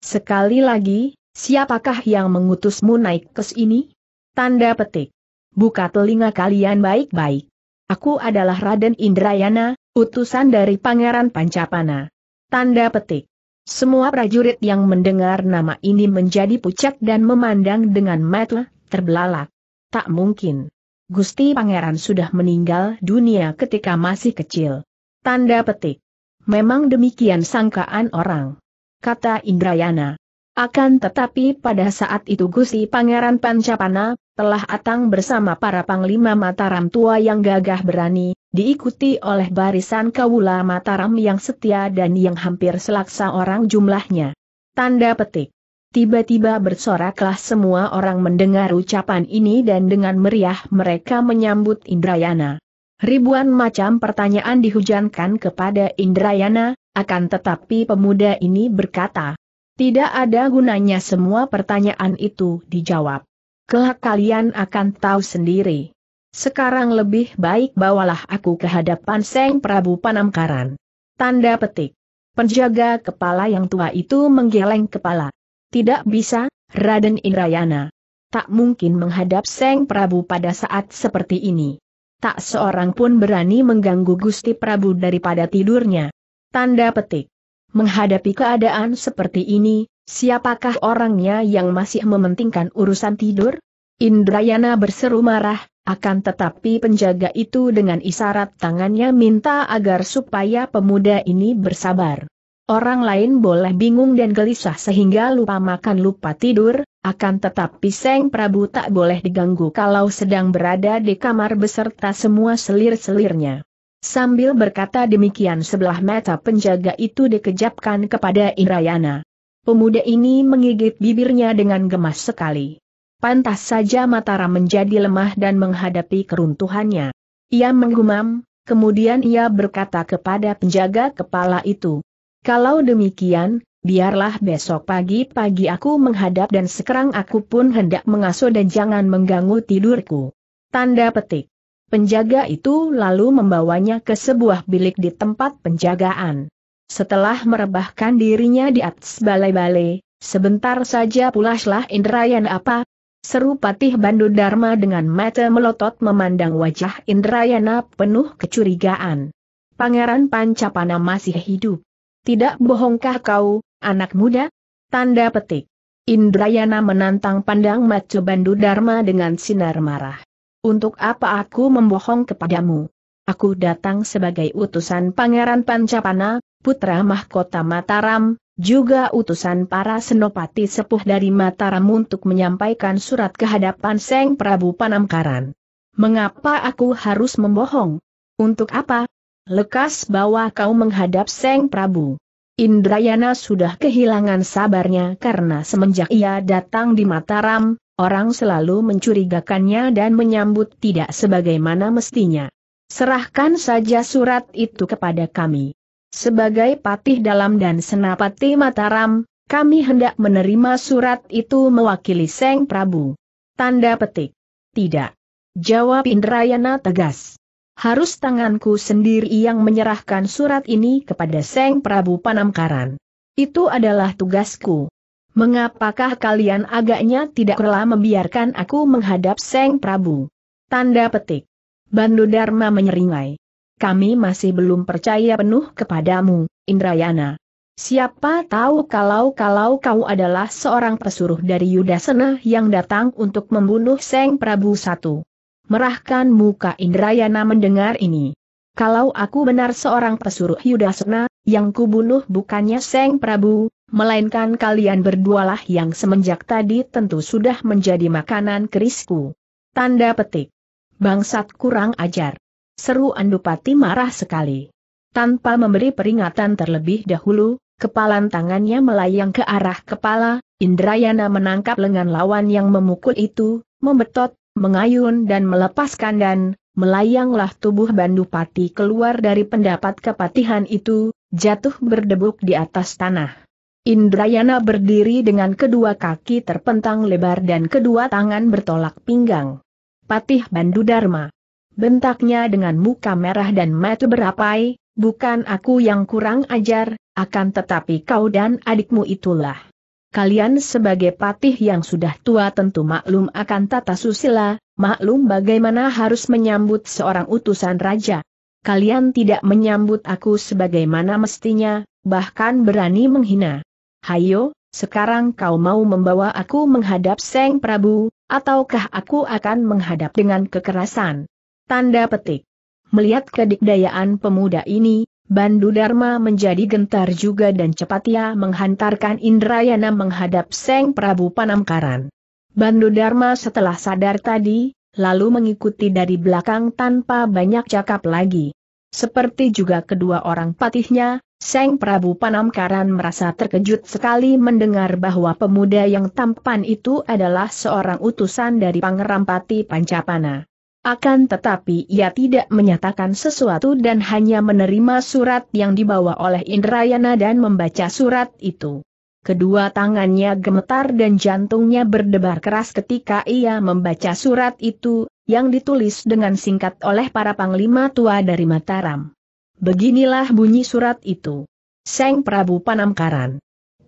Sekali lagi, siapakah yang mengutusmu naik ke sini? Tanda petik. Buka telinga kalian baik-baik. Aku adalah Raden Indrayana, utusan dari Pangeran Pancapana. Tanda petik. Semua prajurit yang mendengar nama ini menjadi pucat dan memandang dengan mata terbelalak. Tak mungkin. Gusti Pangeran sudah meninggal dunia ketika masih kecil. Tanda petik. Memang demikian sangkaan orang. Kata Indrayana. Akan tetapi pada saat itu Gusti Pangeran Pancapana, telah atang bersama para panglima Mataram tua yang gagah berani, diikuti oleh barisan kawula Mataram yang setia dan yang hampir selaksa orang jumlahnya. Tanda petik. Tiba-tiba bersoraklah semua orang mendengar ucapan ini dan dengan meriah mereka menyambut Indrayana. Ribuan macam pertanyaan dihujankan kepada Indrayana, akan tetapi pemuda ini berkata, tidak ada gunanya semua pertanyaan itu dijawab. Kelak kalian akan tahu sendiri. Sekarang lebih baik bawalah aku ke hadapan Seng Prabu Panamkaran. Tanda petik. Penjaga kepala yang tua itu menggeleng kepala. Tidak bisa, Raden Indrayana. Tak mungkin menghadap Seng Prabu pada saat seperti ini. Tak seorang pun berani mengganggu Gusti Prabu daripada tidurnya. Tanda petik. Menghadapi keadaan seperti ini, siapakah orangnya yang masih mementingkan urusan tidur? Indrayana berseru marah, akan tetapi penjaga itu dengan isyarat tangannya minta agar supaya pemuda ini bersabar. Orang lain boleh bingung dan gelisah sehingga lupa makan lupa tidur, akan tetapi Seng Prabu tak boleh diganggu kalau sedang berada di kamar beserta semua selir-selirnya. Sambil berkata demikian sebelah mata penjaga itu dikejapkan kepada Indrayana. Pemuda ini menggigit bibirnya dengan gemas sekali. Pantas saja Matara menjadi lemah dan menghadapi keruntuhannya. Ia menggumam, kemudian ia berkata kepada penjaga kepala itu, kalau demikian, biarlah besok pagi-pagi aku menghadap dan sekarang aku pun hendak mengasuh dan jangan mengganggu tidurku. Tanda petik. Penjaga itu lalu membawanya ke sebuah bilik di tempat penjagaan. Setelah merebahkan dirinya di atas balai-balai, sebentar saja pulaslah Indrayan apa? Seru Patih Bandu Dharma dengan mata melotot memandang wajah Indrayana penuh kecurigaan. Pangeran Pancapana masih hidup. Tidak bohongkah kau, anak muda? Tanda petik. Indrayana menantang pandang Macu Bandu Dharma dengan sinar marah. Untuk apa aku membohong kepadamu? Aku datang sebagai utusan Pangeran Pancapana, putra mahkota Mataram, juga utusan para senopati sepuh dari Mataram untuk menyampaikan surat kehadapan Seng Prabu Panamkaran. Mengapa aku harus membohong? Untuk apa? lekas bawa kau menghadap Seng Prabu. Indrayana sudah kehilangan sabarnya karena semenjak ia datang di Mataram, orang selalu mencurigakannya dan menyambut tidak sebagaimana mestinya. Serahkan saja surat itu kepada kami. Sebagai patih dalam dan senapati Mataram, kami hendak menerima surat itu mewakili Seng Prabu. Tanda petik. Tidak. Jawab Indrayana tegas harus tanganku sendiri yang menyerahkan surat ini kepada Seng Prabu Panamkaran. Itu adalah tugasku. Mengapakah kalian agaknya tidak rela membiarkan aku menghadap Seng Prabu? Tanda petik. Bandu Dharma menyeringai. Kami masih belum percaya penuh kepadamu, Indrayana. Siapa tahu kalau-kalau kau adalah seorang pesuruh dari Yudhasena yang datang untuk membunuh Seng Prabu Satu merahkan muka Indrayana mendengar ini. Kalau aku benar seorang pesuruh Yudhasena yang kubunuh bukannya Seng Prabu, melainkan kalian berdualah yang semenjak tadi tentu sudah menjadi makanan kerisku. Tanda petik. Bangsat kurang ajar. Seru Andupati marah sekali. Tanpa memberi peringatan terlebih dahulu, kepalan tangannya melayang ke arah kepala, Indrayana menangkap lengan lawan yang memukul itu, membetot, mengayun dan melepaskan dan, melayanglah tubuh Bandupati keluar dari pendapat kepatihan itu, jatuh berdebuk di atas tanah. Indrayana berdiri dengan kedua kaki terpentang lebar dan kedua tangan bertolak pinggang. Patih Bandu Dharma. Bentaknya dengan muka merah dan mata berapai, bukan aku yang kurang ajar, akan tetapi kau dan adikmu itulah kalian sebagai patih yang sudah tua tentu maklum akan tata susila, maklum bagaimana harus menyambut seorang utusan raja. Kalian tidak menyambut aku sebagaimana mestinya, bahkan berani menghina. Hayo, sekarang kau mau membawa aku menghadap Seng Prabu, ataukah aku akan menghadap dengan kekerasan? Tanda petik. Melihat kedikdayaan pemuda ini, Bandu Dharma menjadi gentar juga dan cepat ia menghantarkan Indrayana menghadap Seng Prabu Panamkaran. Bandu Dharma setelah sadar tadi, lalu mengikuti dari belakang tanpa banyak cakap lagi. Seperti juga kedua orang patihnya, Seng Prabu Panamkaran merasa terkejut sekali mendengar bahwa pemuda yang tampan itu adalah seorang utusan dari Pangeran Pati Pancapana. Akan tetapi ia tidak menyatakan sesuatu dan hanya menerima surat yang dibawa oleh Indrayana dan membaca surat itu. Kedua tangannya gemetar dan jantungnya berdebar keras ketika ia membaca surat itu, yang ditulis dengan singkat oleh para panglima tua dari Mataram. Beginilah bunyi surat itu. Seng Prabu Panamkaran.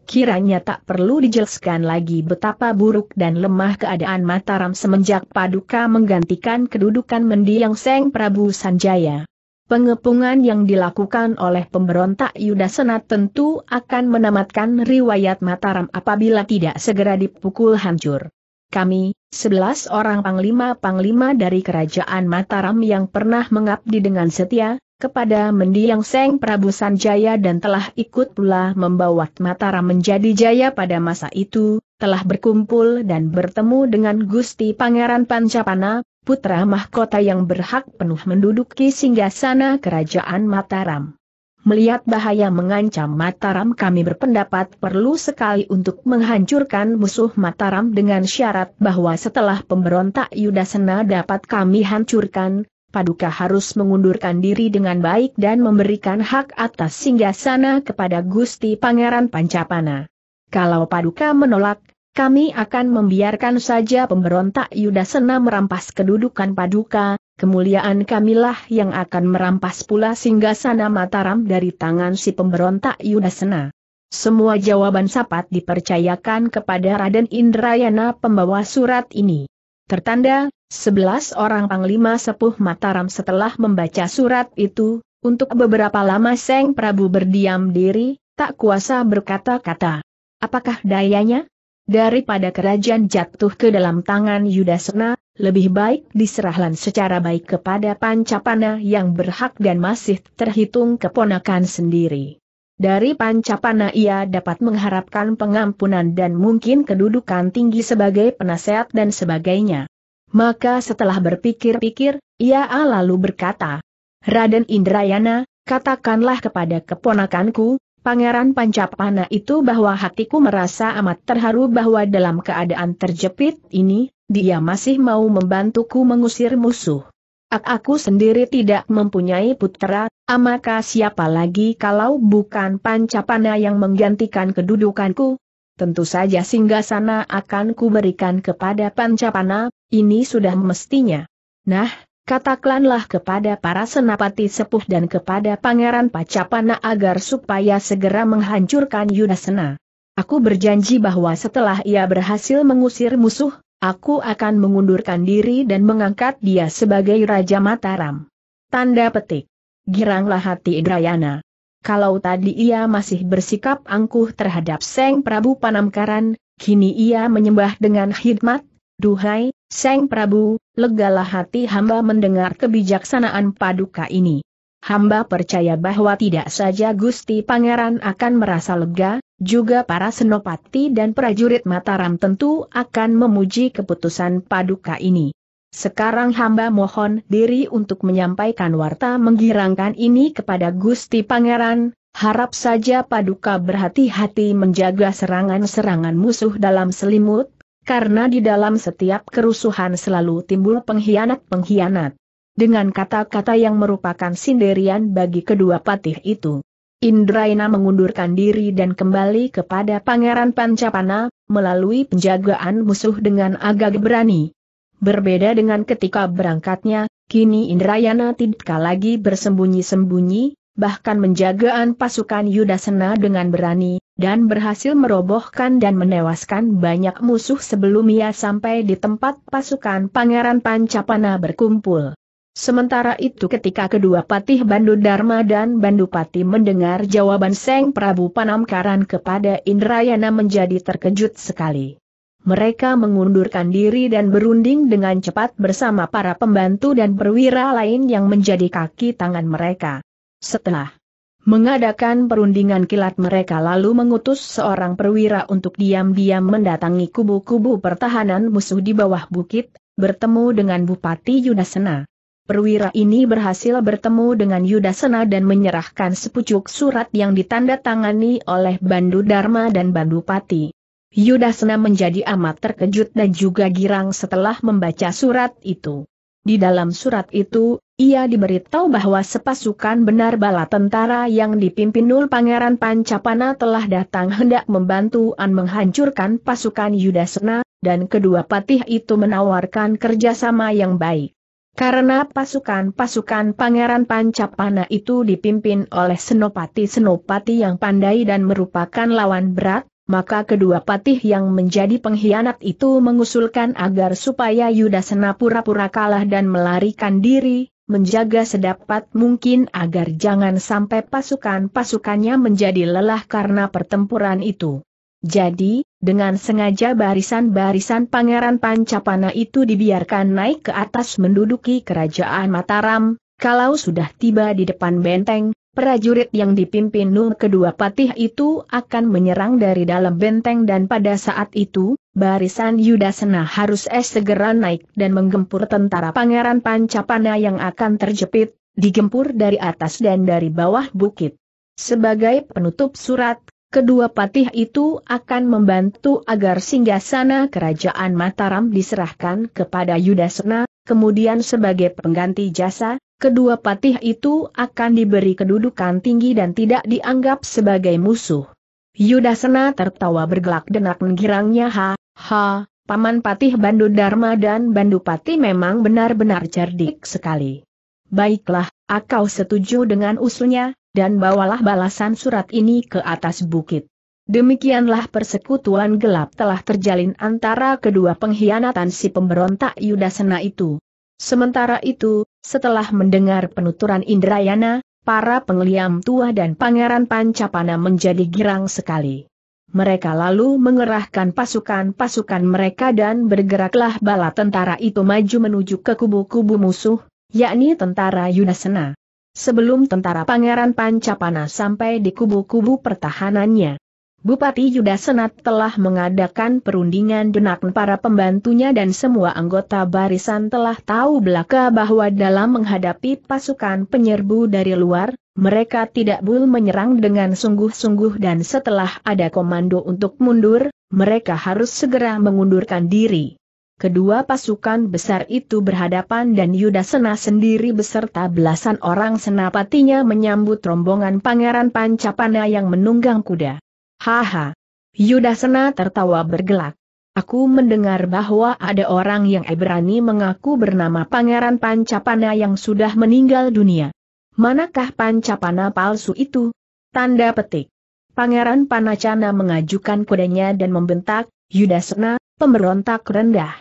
Kiranya tak perlu dijelaskan lagi betapa buruk dan lemah keadaan Mataram semenjak Paduka menggantikan kedudukan mendiang Seng Prabu Sanjaya. Pengepungan yang dilakukan oleh pemberontak Yudhasena tentu akan menamatkan riwayat Mataram apabila tidak segera dipukul hancur. Kami, sebelas orang panglima-panglima dari kerajaan Mataram yang pernah mengabdi dengan setia, kepada mendiang Seng Prabu Sanjaya dan telah ikut pula membawa Mataram menjadi jaya pada masa itu, telah berkumpul dan bertemu dengan Gusti Pangeran Pancapana, putra mahkota yang berhak penuh menduduki singgasana kerajaan Mataram. Melihat bahaya mengancam Mataram kami berpendapat perlu sekali untuk menghancurkan musuh Mataram dengan syarat bahwa setelah pemberontak Yudasena dapat kami hancurkan, Paduka harus mengundurkan diri dengan baik dan memberikan hak atas singgasana kepada Gusti Pangeran Pancapana. Kalau Paduka menolak, kami akan membiarkan saja pemberontak Yudasena merampas kedudukan Paduka, kemuliaan kamilah yang akan merampas pula singgasana Mataram dari tangan si pemberontak Yudasena. Semua jawaban Sapat dipercayakan kepada Raden Indrayana pembawa surat ini. Tertanda, Sebelas orang panglima sepuh Mataram setelah membaca surat itu, untuk beberapa lama Seng Prabu berdiam diri, tak kuasa berkata-kata. Apakah dayanya? Daripada kerajaan jatuh ke dalam tangan Yudasena, lebih baik diserahkan secara baik kepada Pancapana yang berhak dan masih terhitung keponakan sendiri. Dari Pancapana ia dapat mengharapkan pengampunan dan mungkin kedudukan tinggi sebagai penasehat dan sebagainya. Maka setelah berpikir-pikir, ia lalu berkata, Raden Indrayana, katakanlah kepada keponakanku, Pangeran Pancapana itu bahwa hatiku merasa amat terharu bahwa dalam keadaan terjepit ini, dia masih mau membantuku mengusir musuh. Ak aku sendiri tidak mempunyai putera, amaka siapa lagi kalau bukan Pancapana yang menggantikan kedudukanku? Tentu saja singgasana akan kuberikan kepada Pancapana, ini sudah mestinya. Nah, katakanlah kepada para senapati sepuh dan kepada Pangeran Pacapana agar supaya segera menghancurkan Yudasena. Aku berjanji bahwa setelah ia berhasil mengusir musuh, aku akan mengundurkan diri dan mengangkat dia sebagai Raja Mataram. Tanda petik. Giranglah hati Idrayana. Kalau tadi ia masih bersikap angkuh terhadap Seng Prabu Panamkaran, kini ia menyembah dengan khidmat, Duhai, Seng Prabu, legalah hati hamba mendengar kebijaksanaan paduka ini. Hamba percaya bahwa tidak saja Gusti Pangeran akan merasa lega, juga para senopati dan prajurit Mataram tentu akan memuji keputusan paduka ini. Sekarang hamba mohon diri untuk menyampaikan warta menggirangkan ini kepada Gusti Pangeran, harap saja paduka berhati-hati menjaga serangan-serangan musuh dalam selimut, karena di dalam setiap kerusuhan selalu timbul pengkhianat-pengkhianat. Dengan kata-kata yang merupakan sindirian bagi kedua patih itu. Indraina mengundurkan diri dan kembali kepada Pangeran Pancapana, melalui penjagaan musuh dengan agak berani. Berbeda dengan ketika berangkatnya, kini Indrayana tidak lagi bersembunyi-sembunyi, bahkan menjagaan pasukan Yudasena dengan berani, dan berhasil merobohkan dan menewaskan banyak musuh sebelum ia sampai di tempat pasukan Pangeran Pancapana berkumpul. Sementara itu ketika kedua patih Bandu Dharma dan Bandu Pati mendengar jawaban Seng Prabu Panamkaran kepada Indrayana menjadi terkejut sekali. Mereka mengundurkan diri dan berunding dengan cepat bersama para pembantu dan perwira lain yang menjadi kaki tangan mereka. Setelah mengadakan perundingan kilat mereka lalu mengutus seorang perwira untuk diam-diam mendatangi kubu-kubu pertahanan musuh di bawah bukit, bertemu dengan Bupati Yudasena. Perwira ini berhasil bertemu dengan Yudasena dan menyerahkan sepucuk surat yang ditandatangani oleh Bandu Dharma dan Bandu Pati. Yudasena menjadi amat terkejut dan juga girang setelah membaca surat itu. Di dalam surat itu, ia diberitahu bahwa sepasukan benar bala tentara yang dipimpin Nul Pangeran Pancapana telah datang hendak membantu An menghancurkan pasukan Yudasena, dan kedua patih itu menawarkan kerjasama yang baik. Karena pasukan-pasukan Pangeran Pancapana itu dipimpin oleh senopati-senopati yang pandai dan merupakan lawan berat, maka kedua patih yang menjadi pengkhianat itu mengusulkan agar supaya Yudasena pura-pura kalah dan melarikan diri, menjaga sedapat mungkin agar jangan sampai pasukan-pasukannya menjadi lelah karena pertempuran itu. Jadi, dengan sengaja barisan-barisan Pangeran Pancapana itu dibiarkan naik ke atas menduduki kerajaan Mataram, kalau sudah tiba di depan benteng, prajurit yang dipimpin Nur kedua patih itu akan menyerang dari dalam benteng dan pada saat itu, barisan Yudasena harus es segera naik dan menggempur tentara Pangeran Pancapana yang akan terjepit, digempur dari atas dan dari bawah bukit. Sebagai penutup surat, kedua patih itu akan membantu agar singgasana kerajaan Mataram diserahkan kepada Yudasena, kemudian sebagai pengganti jasa, kedua patih itu akan diberi kedudukan tinggi dan tidak dianggap sebagai musuh. Yudasena tertawa bergelak denak menggirangnya ha, Ha, Paman Patih Bandu Dharma dan Bandu Patih memang benar-benar cerdik sekali. Baiklah, akau setuju dengan usulnya, dan bawalah balasan surat ini ke atas bukit. Demikianlah persekutuan gelap telah terjalin antara kedua pengkhianatan si pemberontak Yudasena itu. Sementara itu, setelah mendengar penuturan Indrayana, para pengliam tua dan pangeran Pancapana menjadi girang sekali. Mereka lalu mengerahkan pasukan-pasukan mereka dan bergeraklah bala tentara itu maju menuju ke kubu-kubu musuh, yakni tentara Yudasena. Sebelum tentara Pangeran Pancapana sampai di kubu-kubu pertahanannya, Bupati Yudasena telah mengadakan perundingan denak para pembantunya dan semua anggota barisan telah tahu belaka bahwa dalam menghadapi pasukan penyerbu dari luar, mereka tidak boleh menyerang dengan sungguh-sungguh dan setelah ada komando untuk mundur, mereka harus segera mengundurkan diri. Kedua pasukan besar itu berhadapan dan Yudasena sendiri beserta belasan orang senapatinya menyambut rombongan Pangeran Pancapana yang menunggang kuda. Haha! Yudasena tertawa bergelak. Aku mendengar bahwa ada orang yang berani mengaku bernama Pangeran Pancapana yang sudah meninggal dunia. Manakah pancapana palsu itu? Tanda petik. Pangeran Panacana mengajukan kudanya dan membentak, Yudasena, pemberontak rendah.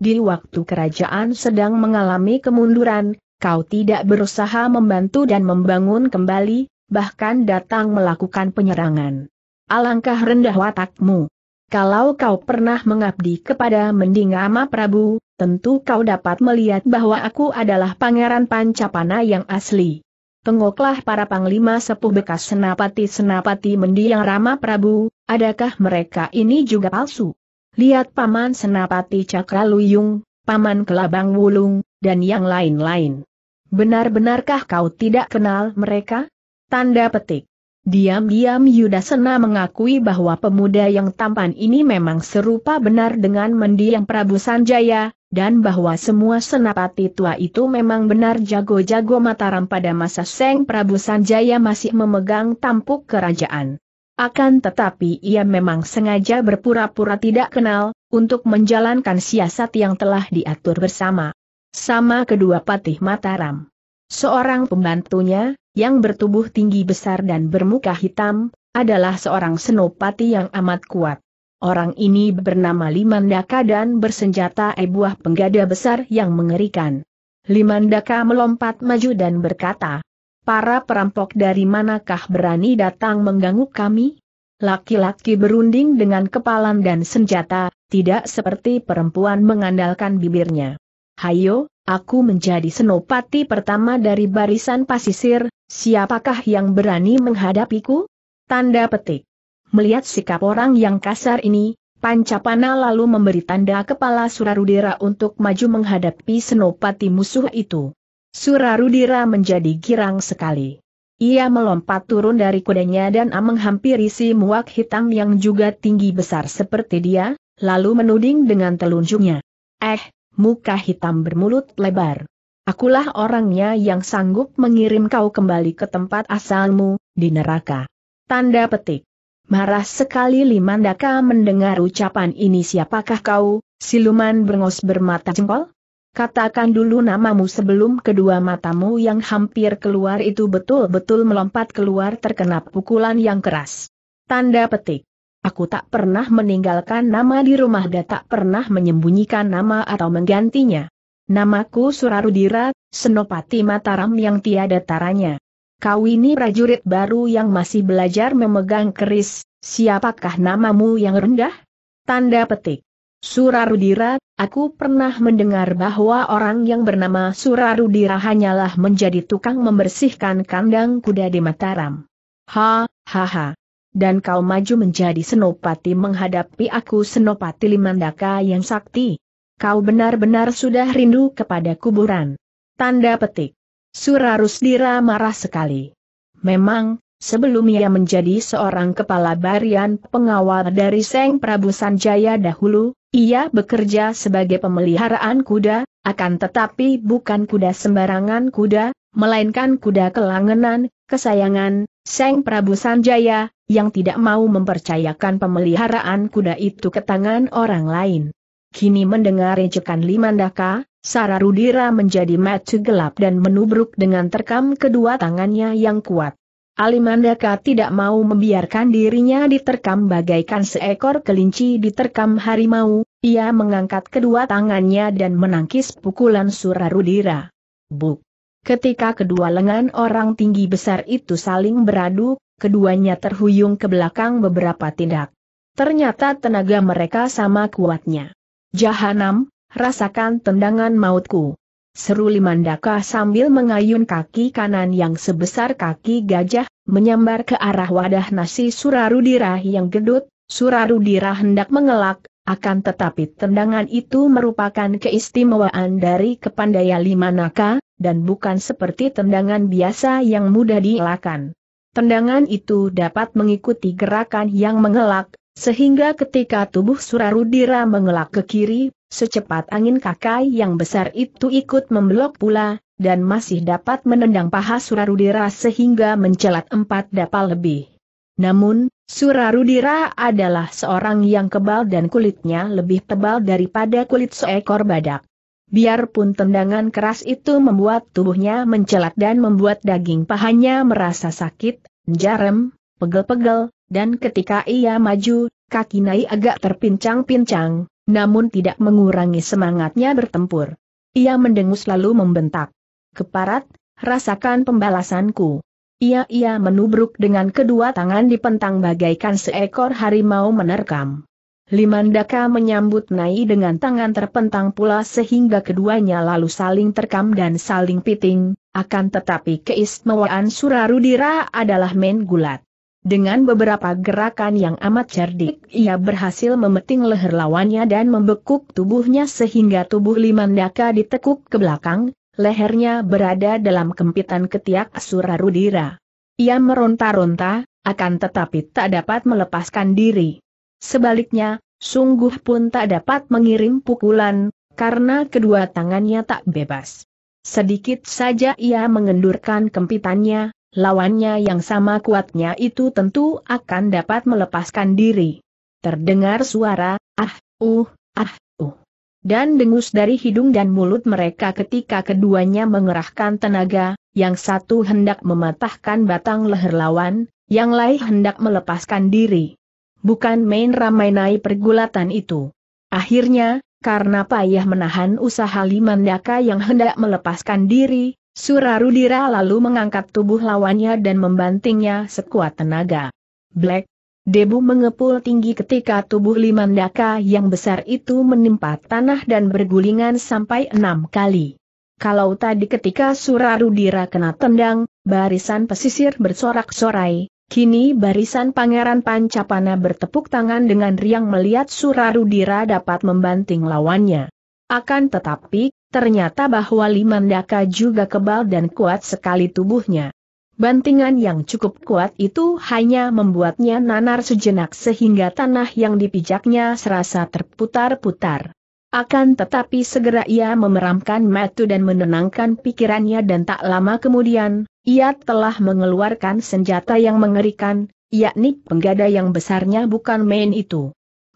Di waktu kerajaan sedang mengalami kemunduran, kau tidak berusaha membantu dan membangun kembali, bahkan datang melakukan penyerangan. Alangkah rendah watakmu. Kalau kau pernah mengabdi kepada Mending Mendingama Prabu, tentu kau dapat melihat bahwa aku adalah Pangeran Pancapana yang asli. Tengoklah para panglima sepuh bekas senapati-senapati mendiang Rama Prabu, adakah mereka ini juga palsu? Lihat paman senapati Cakra Luyung, paman Kelabang Wulung, dan yang lain-lain. Benar-benarkah kau tidak kenal mereka? Tanda petik. Diam-diam Yudasena mengakui bahwa pemuda yang tampan ini memang serupa benar dengan mendiang Prabu Sanjaya, dan bahwa semua senapati tua itu memang benar jago-jago Mataram pada masa Seng Prabu Sanjaya masih memegang tampuk kerajaan. Akan tetapi ia memang sengaja berpura-pura tidak kenal, untuk menjalankan siasat yang telah diatur bersama. Sama kedua patih Mataram. Seorang pembantunya, yang bertubuh tinggi besar dan bermuka hitam, adalah seorang senopati yang amat kuat. Orang ini bernama Limandaka dan bersenjata ebuah penggada besar yang mengerikan. Limandaka melompat maju dan berkata, Para perampok dari manakah berani datang mengganggu kami? Laki-laki berunding dengan kepalan dan senjata, tidak seperti perempuan mengandalkan bibirnya. Hayo, aku menjadi senopati pertama dari barisan pasisir, siapakah yang berani menghadapiku? Tanda petik. Melihat sikap orang yang kasar ini, Pancapana lalu memberi tanda kepala Surarudira untuk maju menghadapi senopati musuh itu. Surarudira menjadi girang sekali. Ia melompat turun dari kudanya dan menghampiri si muak hitam yang juga tinggi besar seperti dia, lalu menuding dengan telunjuknya. Eh, muka hitam bermulut lebar. Akulah orangnya yang sanggup mengirim kau kembali ke tempat asalmu, di neraka. Tanda petik. Marah sekali Limandaka mendengar ucapan ini siapakah kau, siluman brengos bermata jengkol? Katakan dulu namamu sebelum kedua matamu yang hampir keluar itu betul-betul melompat keluar terkena pukulan yang keras. Tanda petik. Aku tak pernah meninggalkan nama di rumah dan tak pernah menyembunyikan nama atau menggantinya. Namaku Surarudira, Senopati Mataram yang tiada taranya. Kau ini prajurit baru yang masih belajar memegang keris, siapakah namamu yang rendah? Tanda petik. Surarudira, aku pernah mendengar bahwa orang yang bernama Surarudira hanyalah menjadi tukang membersihkan kandang kuda di Mataram. Ha, ha, ha. Dan kau maju menjadi senopati menghadapi aku senopati Limandaka yang sakti. Kau benar-benar sudah rindu kepada kuburan. Tanda petik. Surarusdira marah sekali. Memang, sebelum ia menjadi seorang kepala barian pengawal dari Seng Prabu Sanjaya dahulu, ia bekerja sebagai pemeliharaan kuda, akan tetapi bukan kuda sembarangan kuda, melainkan kuda kelangenan, kesayangan, Seng Prabu Sanjaya, yang tidak mau mempercayakan pemeliharaan kuda itu ke tangan orang lain. Kini mendengar ejekan Limandaka, Sara Rudira menjadi mata gelap dan menubruk dengan terkam kedua tangannya yang kuat. Alimandaka tidak mau membiarkan dirinya diterkam bagaikan seekor kelinci diterkam harimau, ia mengangkat kedua tangannya dan menangkis pukulan Surarudira. Buk! Ketika kedua lengan orang tinggi besar itu saling beradu, keduanya terhuyung ke belakang beberapa tindak. Ternyata tenaga mereka sama kuatnya. Jahanam, Rasakan tendangan mautku. Seru Limandaka sambil mengayun kaki kanan yang sebesar kaki gajah, menyambar ke arah wadah nasi Surarudira yang gedut, Surarudira hendak mengelak, akan tetapi tendangan itu merupakan keistimewaan dari kepandaian Limanaka, dan bukan seperti tendangan biasa yang mudah dielakkan. Tendangan itu dapat mengikuti gerakan yang mengelak, sehingga ketika tubuh Surarudira mengelak ke kiri, Secepat angin kakai yang besar itu ikut memblok pula, dan masih dapat menendang paha Surarudira sehingga mencelat empat dapal lebih. Namun, Surarudira adalah seorang yang kebal dan kulitnya lebih tebal daripada kulit seekor badak. Biarpun tendangan keras itu membuat tubuhnya mencelat dan membuat daging pahanya merasa sakit, jarem, pegel-pegel, dan ketika ia maju, kaki naik agak terpincang-pincang, namun tidak mengurangi semangatnya bertempur. Ia mendengus lalu membentak. Keparat, rasakan pembalasanku. Ia-ia menubruk dengan kedua tangan di pentang bagaikan seekor harimau menerkam. Limandaka menyambut Nai dengan tangan terpentang pula sehingga keduanya lalu saling terkam dan saling piting, akan tetapi keistimewaan Surarudira adalah main gulat. Dengan beberapa gerakan yang amat cerdik, ia berhasil memeting leher lawannya dan membekuk tubuhnya sehingga tubuh Limandaka ditekuk ke belakang, lehernya berada dalam kempitan ketiak Rudira. Ia meronta-ronta, akan tetapi tak dapat melepaskan diri. Sebaliknya, sungguh pun tak dapat mengirim pukulan, karena kedua tangannya tak bebas. Sedikit saja ia mengendurkan kempitannya, Lawannya yang sama kuatnya itu tentu akan dapat melepaskan diri. Terdengar suara, ah, uh, ah, uh. Dan dengus dari hidung dan mulut mereka ketika keduanya mengerahkan tenaga, yang satu hendak mematahkan batang leher lawan, yang lain hendak melepaskan diri. Bukan main ramai naik pergulatan itu. Akhirnya, karena payah menahan usaha Limandaka yang hendak melepaskan diri, Surarudira lalu mengangkat tubuh lawannya dan membantingnya sekuat tenaga. Black. Debu mengepul tinggi ketika tubuh Limandaka yang besar itu menimpa tanah dan bergulingan sampai enam kali. Kalau tadi ketika Surarudira kena tendang, barisan pesisir bersorak-sorai, kini barisan pangeran Pancapana bertepuk tangan dengan riang melihat Surarudira dapat membanting lawannya. Akan tetapi, Ternyata bahwa Limandaka juga kebal dan kuat sekali tubuhnya. Bantingan yang cukup kuat itu hanya membuatnya nanar sejenak sehingga tanah yang dipijaknya serasa terputar-putar. Akan tetapi segera ia memeramkan matu dan menenangkan pikirannya dan tak lama kemudian, ia telah mengeluarkan senjata yang mengerikan, yakni penggada yang besarnya bukan main itu.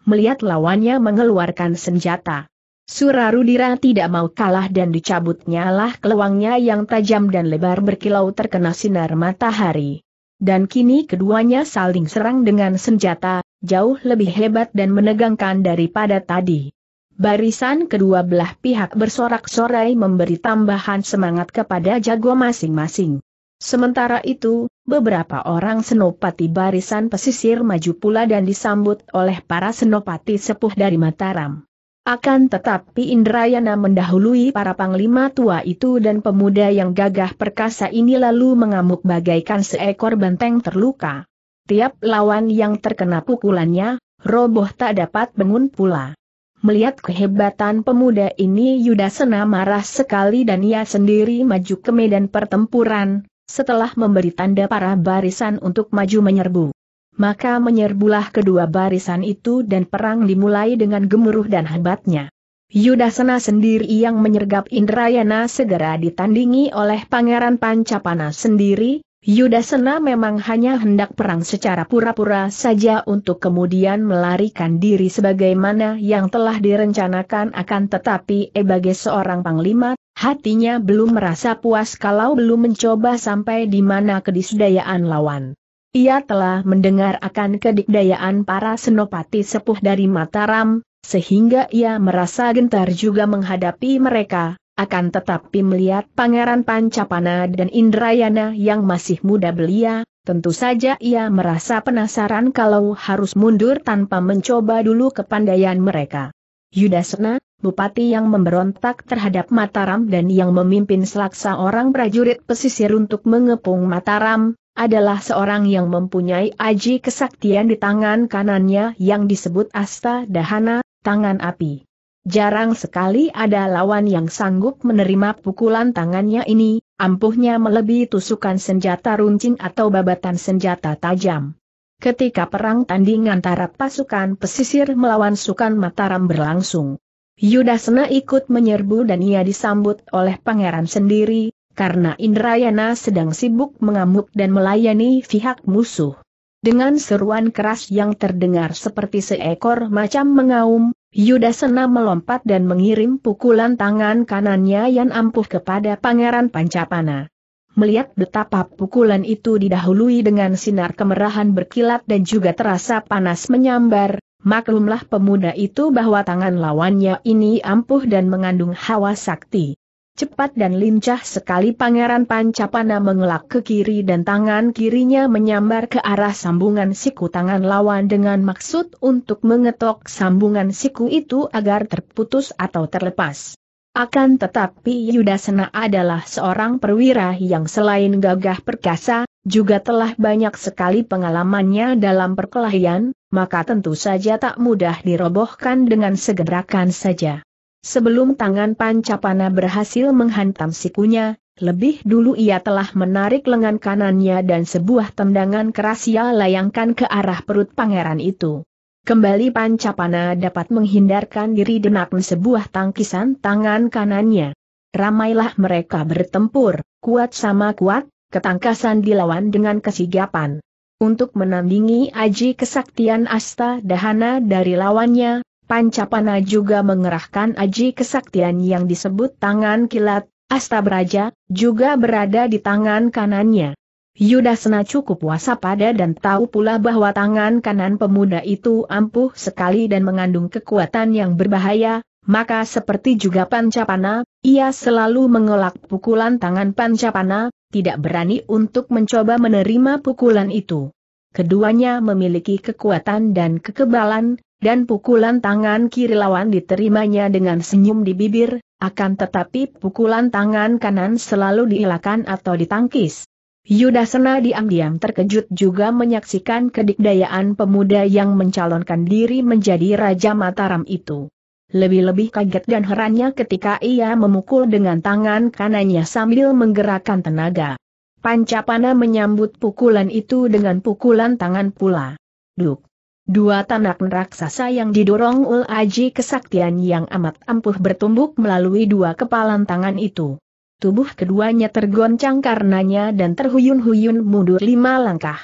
Melihat lawannya mengeluarkan senjata. Surarudira tidak mau kalah dan dicabutnya lah keluangnya yang tajam dan lebar berkilau terkena sinar matahari. Dan kini keduanya saling serang dengan senjata, jauh lebih hebat dan menegangkan daripada tadi. Barisan kedua belah pihak bersorak-sorai memberi tambahan semangat kepada jago masing-masing. Sementara itu, beberapa orang senopati barisan pesisir maju pula dan disambut oleh para senopati sepuh dari Mataram. Akan tetapi Indrayana mendahului para panglima tua itu dan pemuda yang gagah perkasa ini lalu mengamuk bagaikan seekor benteng terluka. Tiap lawan yang terkena pukulannya, roboh tak dapat bangun pula. Melihat kehebatan pemuda ini Yudhasena marah sekali dan ia sendiri maju ke medan pertempuran, setelah memberi tanda para barisan untuk maju menyerbu maka menyerbulah kedua barisan itu dan perang dimulai dengan gemuruh dan hebatnya. Yudhasana sendiri yang menyergap Indrayana segera ditandingi oleh Pangeran Pancapana sendiri, Yudhasana memang hanya hendak perang secara pura-pura saja untuk kemudian melarikan diri sebagaimana yang telah direncanakan akan tetapi sebagai seorang panglima, hatinya belum merasa puas kalau belum mencoba sampai di mana kedisdayaan lawan. Ia telah mendengar akan kedikdayaan para senopati sepuh dari Mataram, sehingga ia merasa gentar juga menghadapi mereka, akan tetapi melihat Pangeran Pancapana dan Indrayana yang masih muda belia, tentu saja ia merasa penasaran kalau harus mundur tanpa mencoba dulu kepandaian mereka. Yudasena, bupati yang memberontak terhadap Mataram dan yang memimpin selaksa orang prajurit pesisir untuk mengepung Mataram, adalah seorang yang mempunyai aji kesaktian di tangan kanannya yang disebut Asta Dahana, tangan api. Jarang sekali ada lawan yang sanggup menerima pukulan tangannya ini, ampuhnya melebihi tusukan senjata runcing atau babatan senjata tajam. Ketika perang tanding antara pasukan pesisir melawan sukan Mataram berlangsung, Yudhasena ikut menyerbu dan ia disambut oleh pangeran sendiri, karena Indrayana sedang sibuk mengamuk dan melayani pihak musuh. Dengan seruan keras yang terdengar seperti seekor macam mengaum, Yudhasena melompat dan mengirim pukulan tangan kanannya yang ampuh kepada Pangeran Pancapana. Melihat betapa pukulan itu didahului dengan sinar kemerahan berkilat dan juga terasa panas menyambar, maklumlah pemuda itu bahwa tangan lawannya ini ampuh dan mengandung hawa sakti. Cepat dan lincah sekali Pangeran Pancapana mengelak ke kiri dan tangan kirinya menyambar ke arah sambungan siku tangan lawan dengan maksud untuk mengetok sambungan siku itu agar terputus atau terlepas. Akan tetapi Yudhasena adalah seorang perwira yang selain gagah perkasa, juga telah banyak sekali pengalamannya dalam perkelahian, maka tentu saja tak mudah dirobohkan dengan segerakan saja. Sebelum tangan Pancapana berhasil menghantam sikunya, lebih dulu ia telah menarik lengan kanannya dan sebuah tendangan keras ia layangkan ke arah perut pangeran itu. Kembali Pancapana dapat menghindarkan diri denak sebuah tangkisan tangan kanannya. Ramailah mereka bertempur, kuat sama kuat, ketangkasan dilawan dengan kesigapan. Untuk menandingi aji kesaktian Asta Dahana dari lawannya, Pancapana juga mengerahkan aji kesaktian yang disebut tangan kilat, Astabraja, juga berada di tangan kanannya. Yudasena cukup waspada dan tahu pula bahwa tangan kanan pemuda itu ampuh sekali dan mengandung kekuatan yang berbahaya, maka seperti juga Pancapana, ia selalu mengelak pukulan tangan Pancapana, tidak berani untuk mencoba menerima pukulan itu. Keduanya memiliki kekuatan dan kekebalan, dan pukulan tangan kiri lawan diterimanya dengan senyum di bibir, akan tetapi pukulan tangan kanan selalu diilakan atau ditangkis. Yudhasena diam-diam terkejut juga menyaksikan kedikdayaan pemuda yang mencalonkan diri menjadi Raja Mataram itu. Lebih-lebih kaget dan herannya ketika ia memukul dengan tangan kanannya sambil menggerakkan tenaga. Pancapana menyambut pukulan itu dengan pukulan tangan pula. Duk! Dua tanak raksasa yang didorong ul aji kesaktian yang amat ampuh bertumbuk melalui dua kepalan tangan itu. Tubuh keduanya tergoncang karenanya dan terhuyun-huyun mundur lima langkah.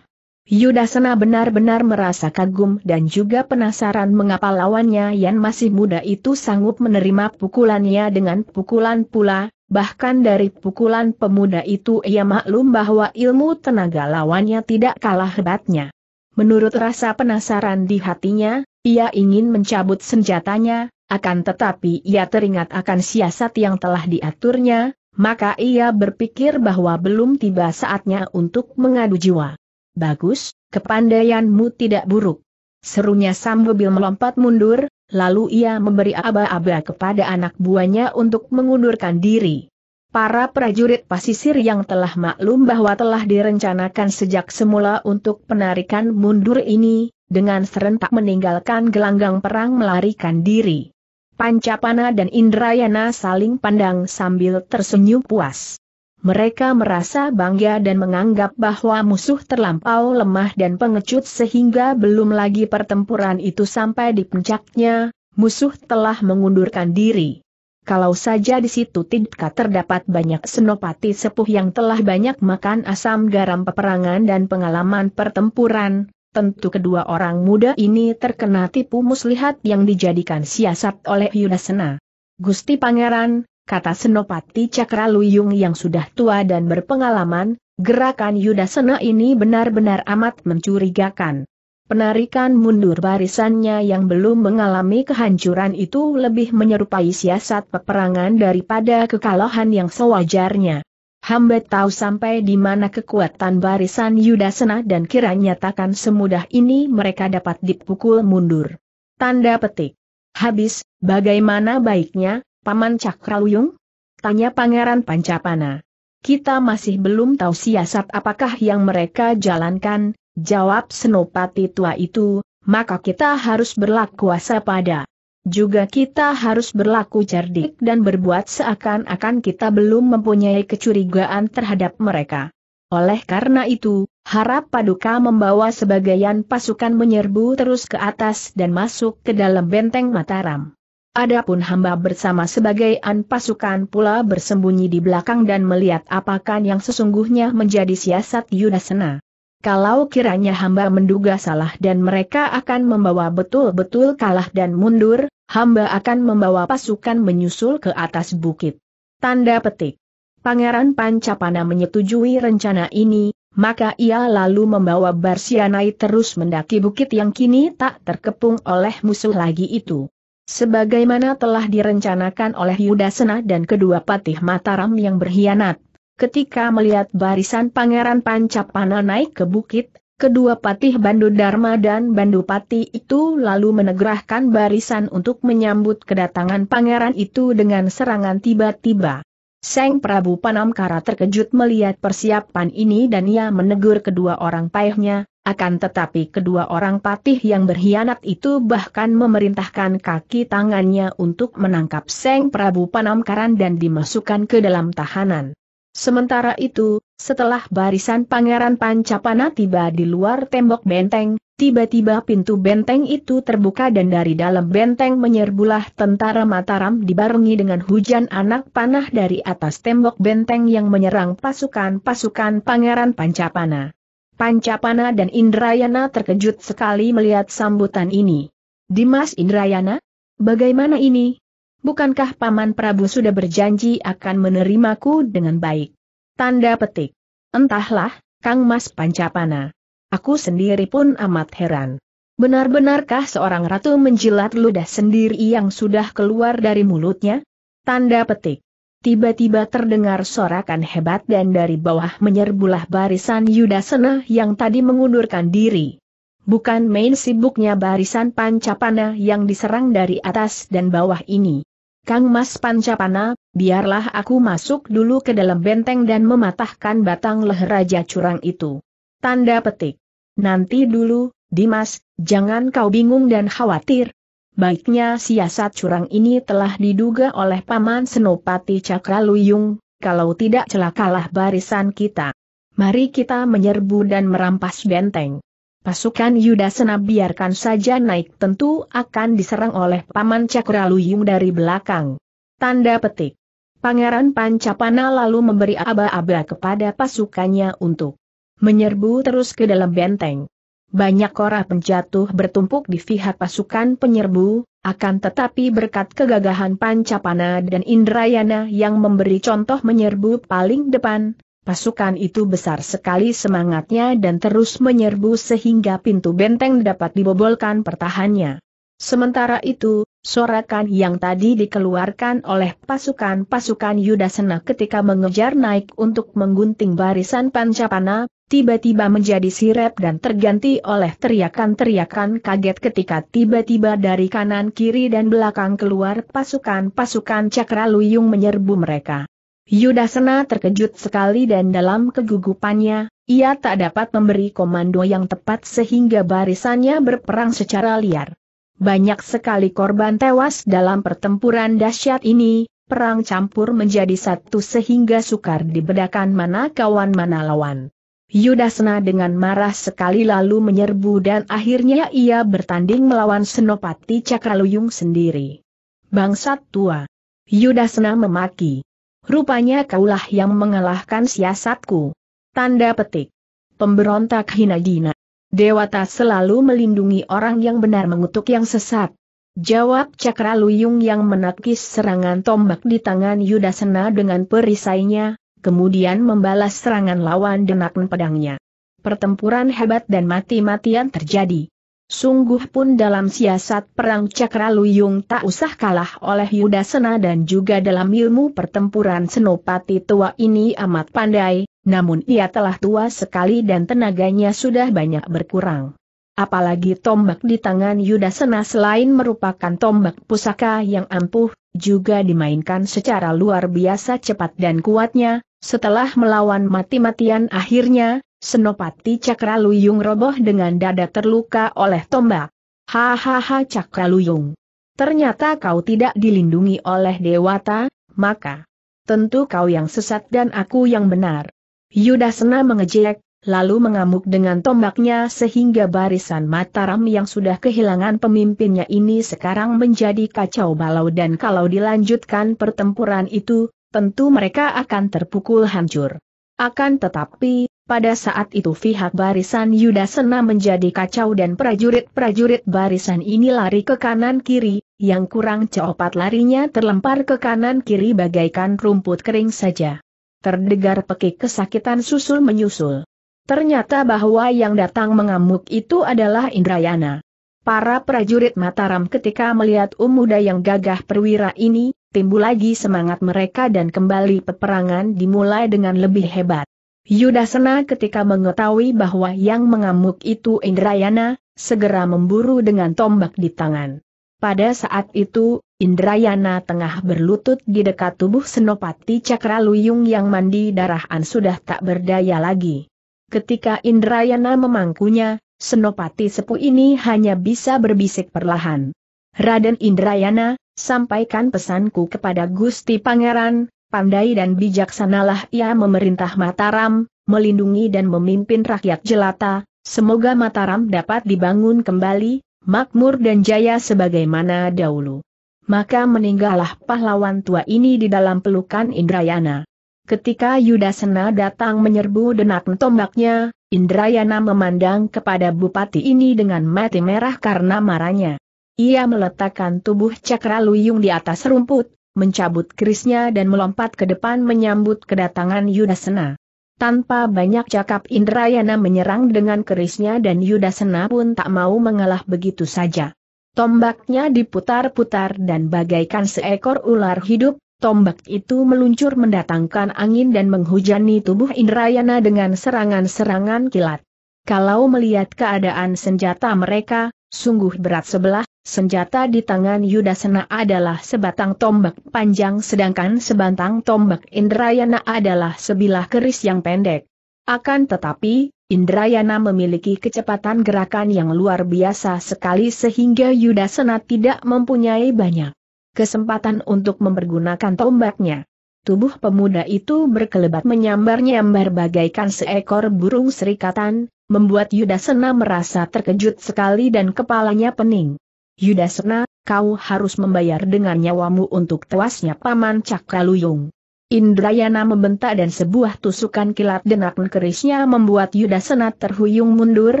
Yudhasena benar-benar merasa kagum dan juga penasaran mengapa lawannya yang masih muda itu sanggup menerima pukulannya dengan pukulan pula, bahkan dari pukulan pemuda itu ia maklum bahwa ilmu tenaga lawannya tidak kalah hebatnya. Menurut rasa penasaran di hatinya, ia ingin mencabut senjatanya, akan tetapi ia teringat akan siasat yang telah diaturnya, maka ia berpikir bahwa belum tiba saatnya untuk mengadu jiwa. Bagus, kepandaianmu tidak buruk. Serunya sambil melompat mundur, lalu ia memberi aba-aba kepada anak buahnya untuk mengundurkan diri. Para prajurit pasisir yang telah maklum bahwa telah direncanakan sejak semula untuk penarikan mundur ini, dengan serentak meninggalkan gelanggang perang melarikan diri. Pancapana dan Indrayana saling pandang sambil tersenyum puas. Mereka merasa bangga dan menganggap bahwa musuh terlampau lemah dan pengecut sehingga belum lagi pertempuran itu sampai di puncaknya, musuh telah mengundurkan diri kalau saja di situ tidak terdapat banyak senopati sepuh yang telah banyak makan asam garam peperangan dan pengalaman pertempuran, tentu kedua orang muda ini terkena tipu muslihat yang dijadikan siasat oleh Yudasena. Gusti Pangeran, kata senopati Cakraluyung yang sudah tua dan berpengalaman, gerakan Yudasena ini benar-benar amat mencurigakan. Penarikan mundur barisannya yang belum mengalami kehancuran itu lebih menyerupai siasat peperangan daripada kekalahan yang sewajarnya. Hamba tahu sampai di mana kekuatan barisan Yudasena dan kira nyatakan semudah ini mereka dapat dipukul mundur. Tanda petik. Habis, bagaimana baiknya, Paman Cakraluyung? Tanya Pangeran Pancapana. Kita masih belum tahu siasat apakah yang mereka jalankan, Jawab senopati tua itu, maka kita harus berlaku waspada. Juga kita harus berlaku cerdik dan berbuat seakan-akan kita belum mempunyai kecurigaan terhadap mereka. Oleh karena itu, harap Paduka membawa sebagian pasukan menyerbu terus ke atas dan masuk ke dalam benteng Mataram. Adapun hamba bersama sebagian pasukan pula bersembunyi di belakang dan melihat apakan yang sesungguhnya menjadi siasat Yudhasena. Kalau kiranya hamba menduga salah dan mereka akan membawa betul-betul kalah dan mundur, hamba akan membawa pasukan menyusul ke atas bukit. Tanda petik. Pangeran Pancapana menyetujui rencana ini, maka ia lalu membawa Barsianai terus mendaki bukit yang kini tak terkepung oleh musuh lagi itu. Sebagaimana telah direncanakan oleh Yudasena dan kedua patih Mataram yang berkhianat, Ketika melihat barisan Pangeran Pancapana naik ke bukit, kedua patih Bandu Dharma dan Bandu Pati itu lalu menegerahkan barisan untuk menyambut kedatangan pangeran itu dengan serangan tiba-tiba. Seng Prabu Panamkara terkejut melihat persiapan ini dan ia menegur kedua orang paihnya, akan tetapi kedua orang patih yang berkhianat itu bahkan memerintahkan kaki tangannya untuk menangkap Seng Prabu Panamkaran dan dimasukkan ke dalam tahanan. Sementara itu, setelah barisan Pangeran Pancapana tiba di luar tembok benteng, tiba-tiba pintu benteng itu terbuka dan dari dalam benteng menyerbulah tentara Mataram dibarengi dengan hujan anak panah dari atas tembok benteng yang menyerang pasukan-pasukan Pangeran Pancapana. Pancapana dan Indrayana terkejut sekali melihat sambutan ini. Dimas Indrayana? Bagaimana ini? Bukankah Paman Prabu sudah berjanji akan menerimaku dengan baik? Tanda petik. Entahlah, Kang Mas Pancapana. Aku sendiri pun amat heran. Benar-benarkah seorang ratu menjilat ludah sendiri yang sudah keluar dari mulutnya? Tanda petik. Tiba-tiba terdengar sorakan hebat dan dari bawah menyerbulah barisan Yudasena yang tadi mengundurkan diri. Bukan main sibuknya barisan Pancapana yang diserang dari atas dan bawah ini. Kang Mas Pancapana, biarlah aku masuk dulu ke dalam benteng dan mematahkan batang leher Raja Curang itu. Tanda petik. Nanti dulu, Dimas, jangan kau bingung dan khawatir. Baiknya siasat curang ini telah diduga oleh Paman Senopati Cakraluyung, kalau tidak celakalah barisan kita. Mari kita menyerbu dan merampas benteng. Pasukan Yudhasena biarkan saja naik tentu akan diserang oleh Paman Cakraluyung dari belakang. Tanda petik. Pangeran Pancapana lalu memberi aba-aba kepada pasukannya untuk menyerbu terus ke dalam benteng. Banyak orang penjatuh bertumpuk di pihak pasukan penyerbu, akan tetapi berkat kegagahan Pancapana dan Indrayana yang memberi contoh menyerbu paling depan, Pasukan itu besar sekali semangatnya dan terus menyerbu sehingga pintu benteng dapat dibobolkan pertahannya. Sementara itu, sorakan yang tadi dikeluarkan oleh pasukan-pasukan Yudasena ketika mengejar naik untuk menggunting barisan Pancapana, tiba-tiba menjadi sirep dan terganti oleh teriakan-teriakan kaget ketika tiba-tiba dari kanan kiri dan belakang keluar pasukan-pasukan Cakraluyung menyerbu mereka. Yudasena terkejut sekali dan dalam kegugupannya, ia tak dapat memberi komando yang tepat sehingga barisannya berperang secara liar. Banyak sekali korban tewas dalam pertempuran dahsyat ini, perang campur menjadi satu sehingga sukar dibedakan mana kawan mana lawan. Yudasena dengan marah sekali lalu menyerbu dan akhirnya ia bertanding melawan Senopati Cakraluyung sendiri. Bangsat tua! Yudasena memaki. Rupanya kaulah yang mengalahkan siasatku. Tanda petik. Pemberontak hina dina. Dewata selalu melindungi orang yang benar mengutuk yang sesat. Jawab Cakra Luyung yang menakis serangan tombak di tangan Yudasena dengan perisainya, kemudian membalas serangan lawan dengan pedangnya. Pertempuran hebat dan mati-matian terjadi. Sungguh pun dalam siasat perang cakraluyung tak usah kalah oleh Yudhasena dan juga dalam ilmu pertempuran Senopati tua ini amat pandai, namun ia telah tua sekali dan tenaganya sudah banyak berkurang. Apalagi tombak di tangan Yudhasena selain merupakan tombak pusaka yang ampuh, juga dimainkan secara luar biasa cepat dan kuatnya, setelah melawan mati-matian akhirnya, Senopati Cakraluyung roboh dengan dada terluka oleh tombak. Hahaha Cakraluyung. Ternyata kau tidak dilindungi oleh Dewata, maka tentu kau yang sesat dan aku yang benar. Yudhasena mengejek, lalu mengamuk dengan tombaknya sehingga barisan Mataram yang sudah kehilangan pemimpinnya ini sekarang menjadi kacau balau dan kalau dilanjutkan pertempuran itu, tentu mereka akan terpukul hancur. Akan tetapi, pada saat itu pihak barisan Yudasena menjadi kacau dan prajurit-prajurit barisan ini lari ke kanan-kiri, yang kurang ceopat larinya terlempar ke kanan-kiri bagaikan rumput kering saja. Terdengar pekik kesakitan susul menyusul. Ternyata bahwa yang datang mengamuk itu adalah Indrayana. Para prajurit Mataram ketika melihat Umuda yang gagah perwira ini, timbul lagi semangat mereka dan kembali peperangan dimulai dengan lebih hebat. Yudasena ketika mengetahui bahwa yang mengamuk itu Indrayana, segera memburu dengan tombak di tangan. Pada saat itu, Indrayana tengah berlutut di dekat tubuh Senopati Cakraluyung yang mandi darahan sudah tak berdaya lagi. Ketika Indrayana memangkunya, Senopati sepu ini hanya bisa berbisik perlahan. Raden Indrayana, sampaikan pesanku kepada Gusti Pangeran, pandai dan bijaksanalah ia memerintah Mataram, melindungi dan memimpin rakyat jelata, semoga Mataram dapat dibangun kembali, makmur dan jaya sebagaimana dahulu. Maka meninggallah pahlawan tua ini di dalam pelukan Indrayana. Ketika Yudasena datang menyerbu denak tombaknya, Indrayana memandang kepada bupati ini dengan mati merah karena marahnya. Ia meletakkan tubuh Cakraluyung di atas rumput, mencabut kerisnya dan melompat ke depan menyambut kedatangan Yudasena. Tanpa banyak cakap Indrayana menyerang dengan kerisnya dan Yudasena pun tak mau mengalah begitu saja. Tombaknya diputar-putar dan bagaikan seekor ular hidup, tombak itu meluncur mendatangkan angin dan menghujani tubuh Indrayana dengan serangan-serangan kilat. Kalau melihat keadaan senjata mereka, sungguh berat sebelah, senjata di tangan Yudasena adalah sebatang tombak panjang sedangkan sebatang tombak Indrayana adalah sebilah keris yang pendek. Akan tetapi, Indrayana memiliki kecepatan gerakan yang luar biasa sekali sehingga Yudasena tidak mempunyai banyak kesempatan untuk mempergunakan tombaknya. Tubuh pemuda itu berkelebat menyambar-nyambar bagaikan seekor burung serikatan, membuat Yudasena merasa terkejut sekali dan kepalanya pening. Yudasena, kau harus membayar dengan nyawamu untuk tewasnya Paman Cakaluyung. Indrayana membentak dan sebuah tusukan kilat denak kerisnya membuat Yudasena terhuyung mundur,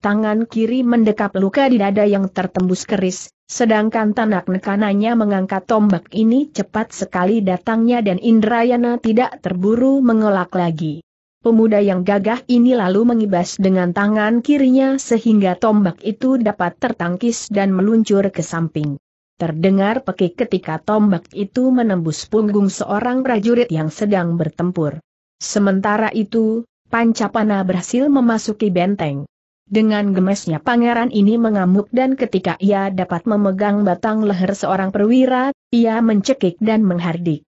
tangan kiri mendekap luka di dada yang tertembus keris, sedangkan tanak nekananya mengangkat tombak ini cepat sekali datangnya dan Indrayana tidak terburu mengelak lagi. Pemuda yang gagah ini lalu mengibas dengan tangan kirinya sehingga tombak itu dapat tertangkis dan meluncur ke samping. Terdengar pekik ketika tombak itu menembus punggung seorang prajurit yang sedang bertempur. Sementara itu, Pancapana berhasil memasuki benteng. Dengan gemesnya pangeran ini mengamuk dan ketika ia dapat memegang batang leher seorang perwira, ia mencekik dan menghardik.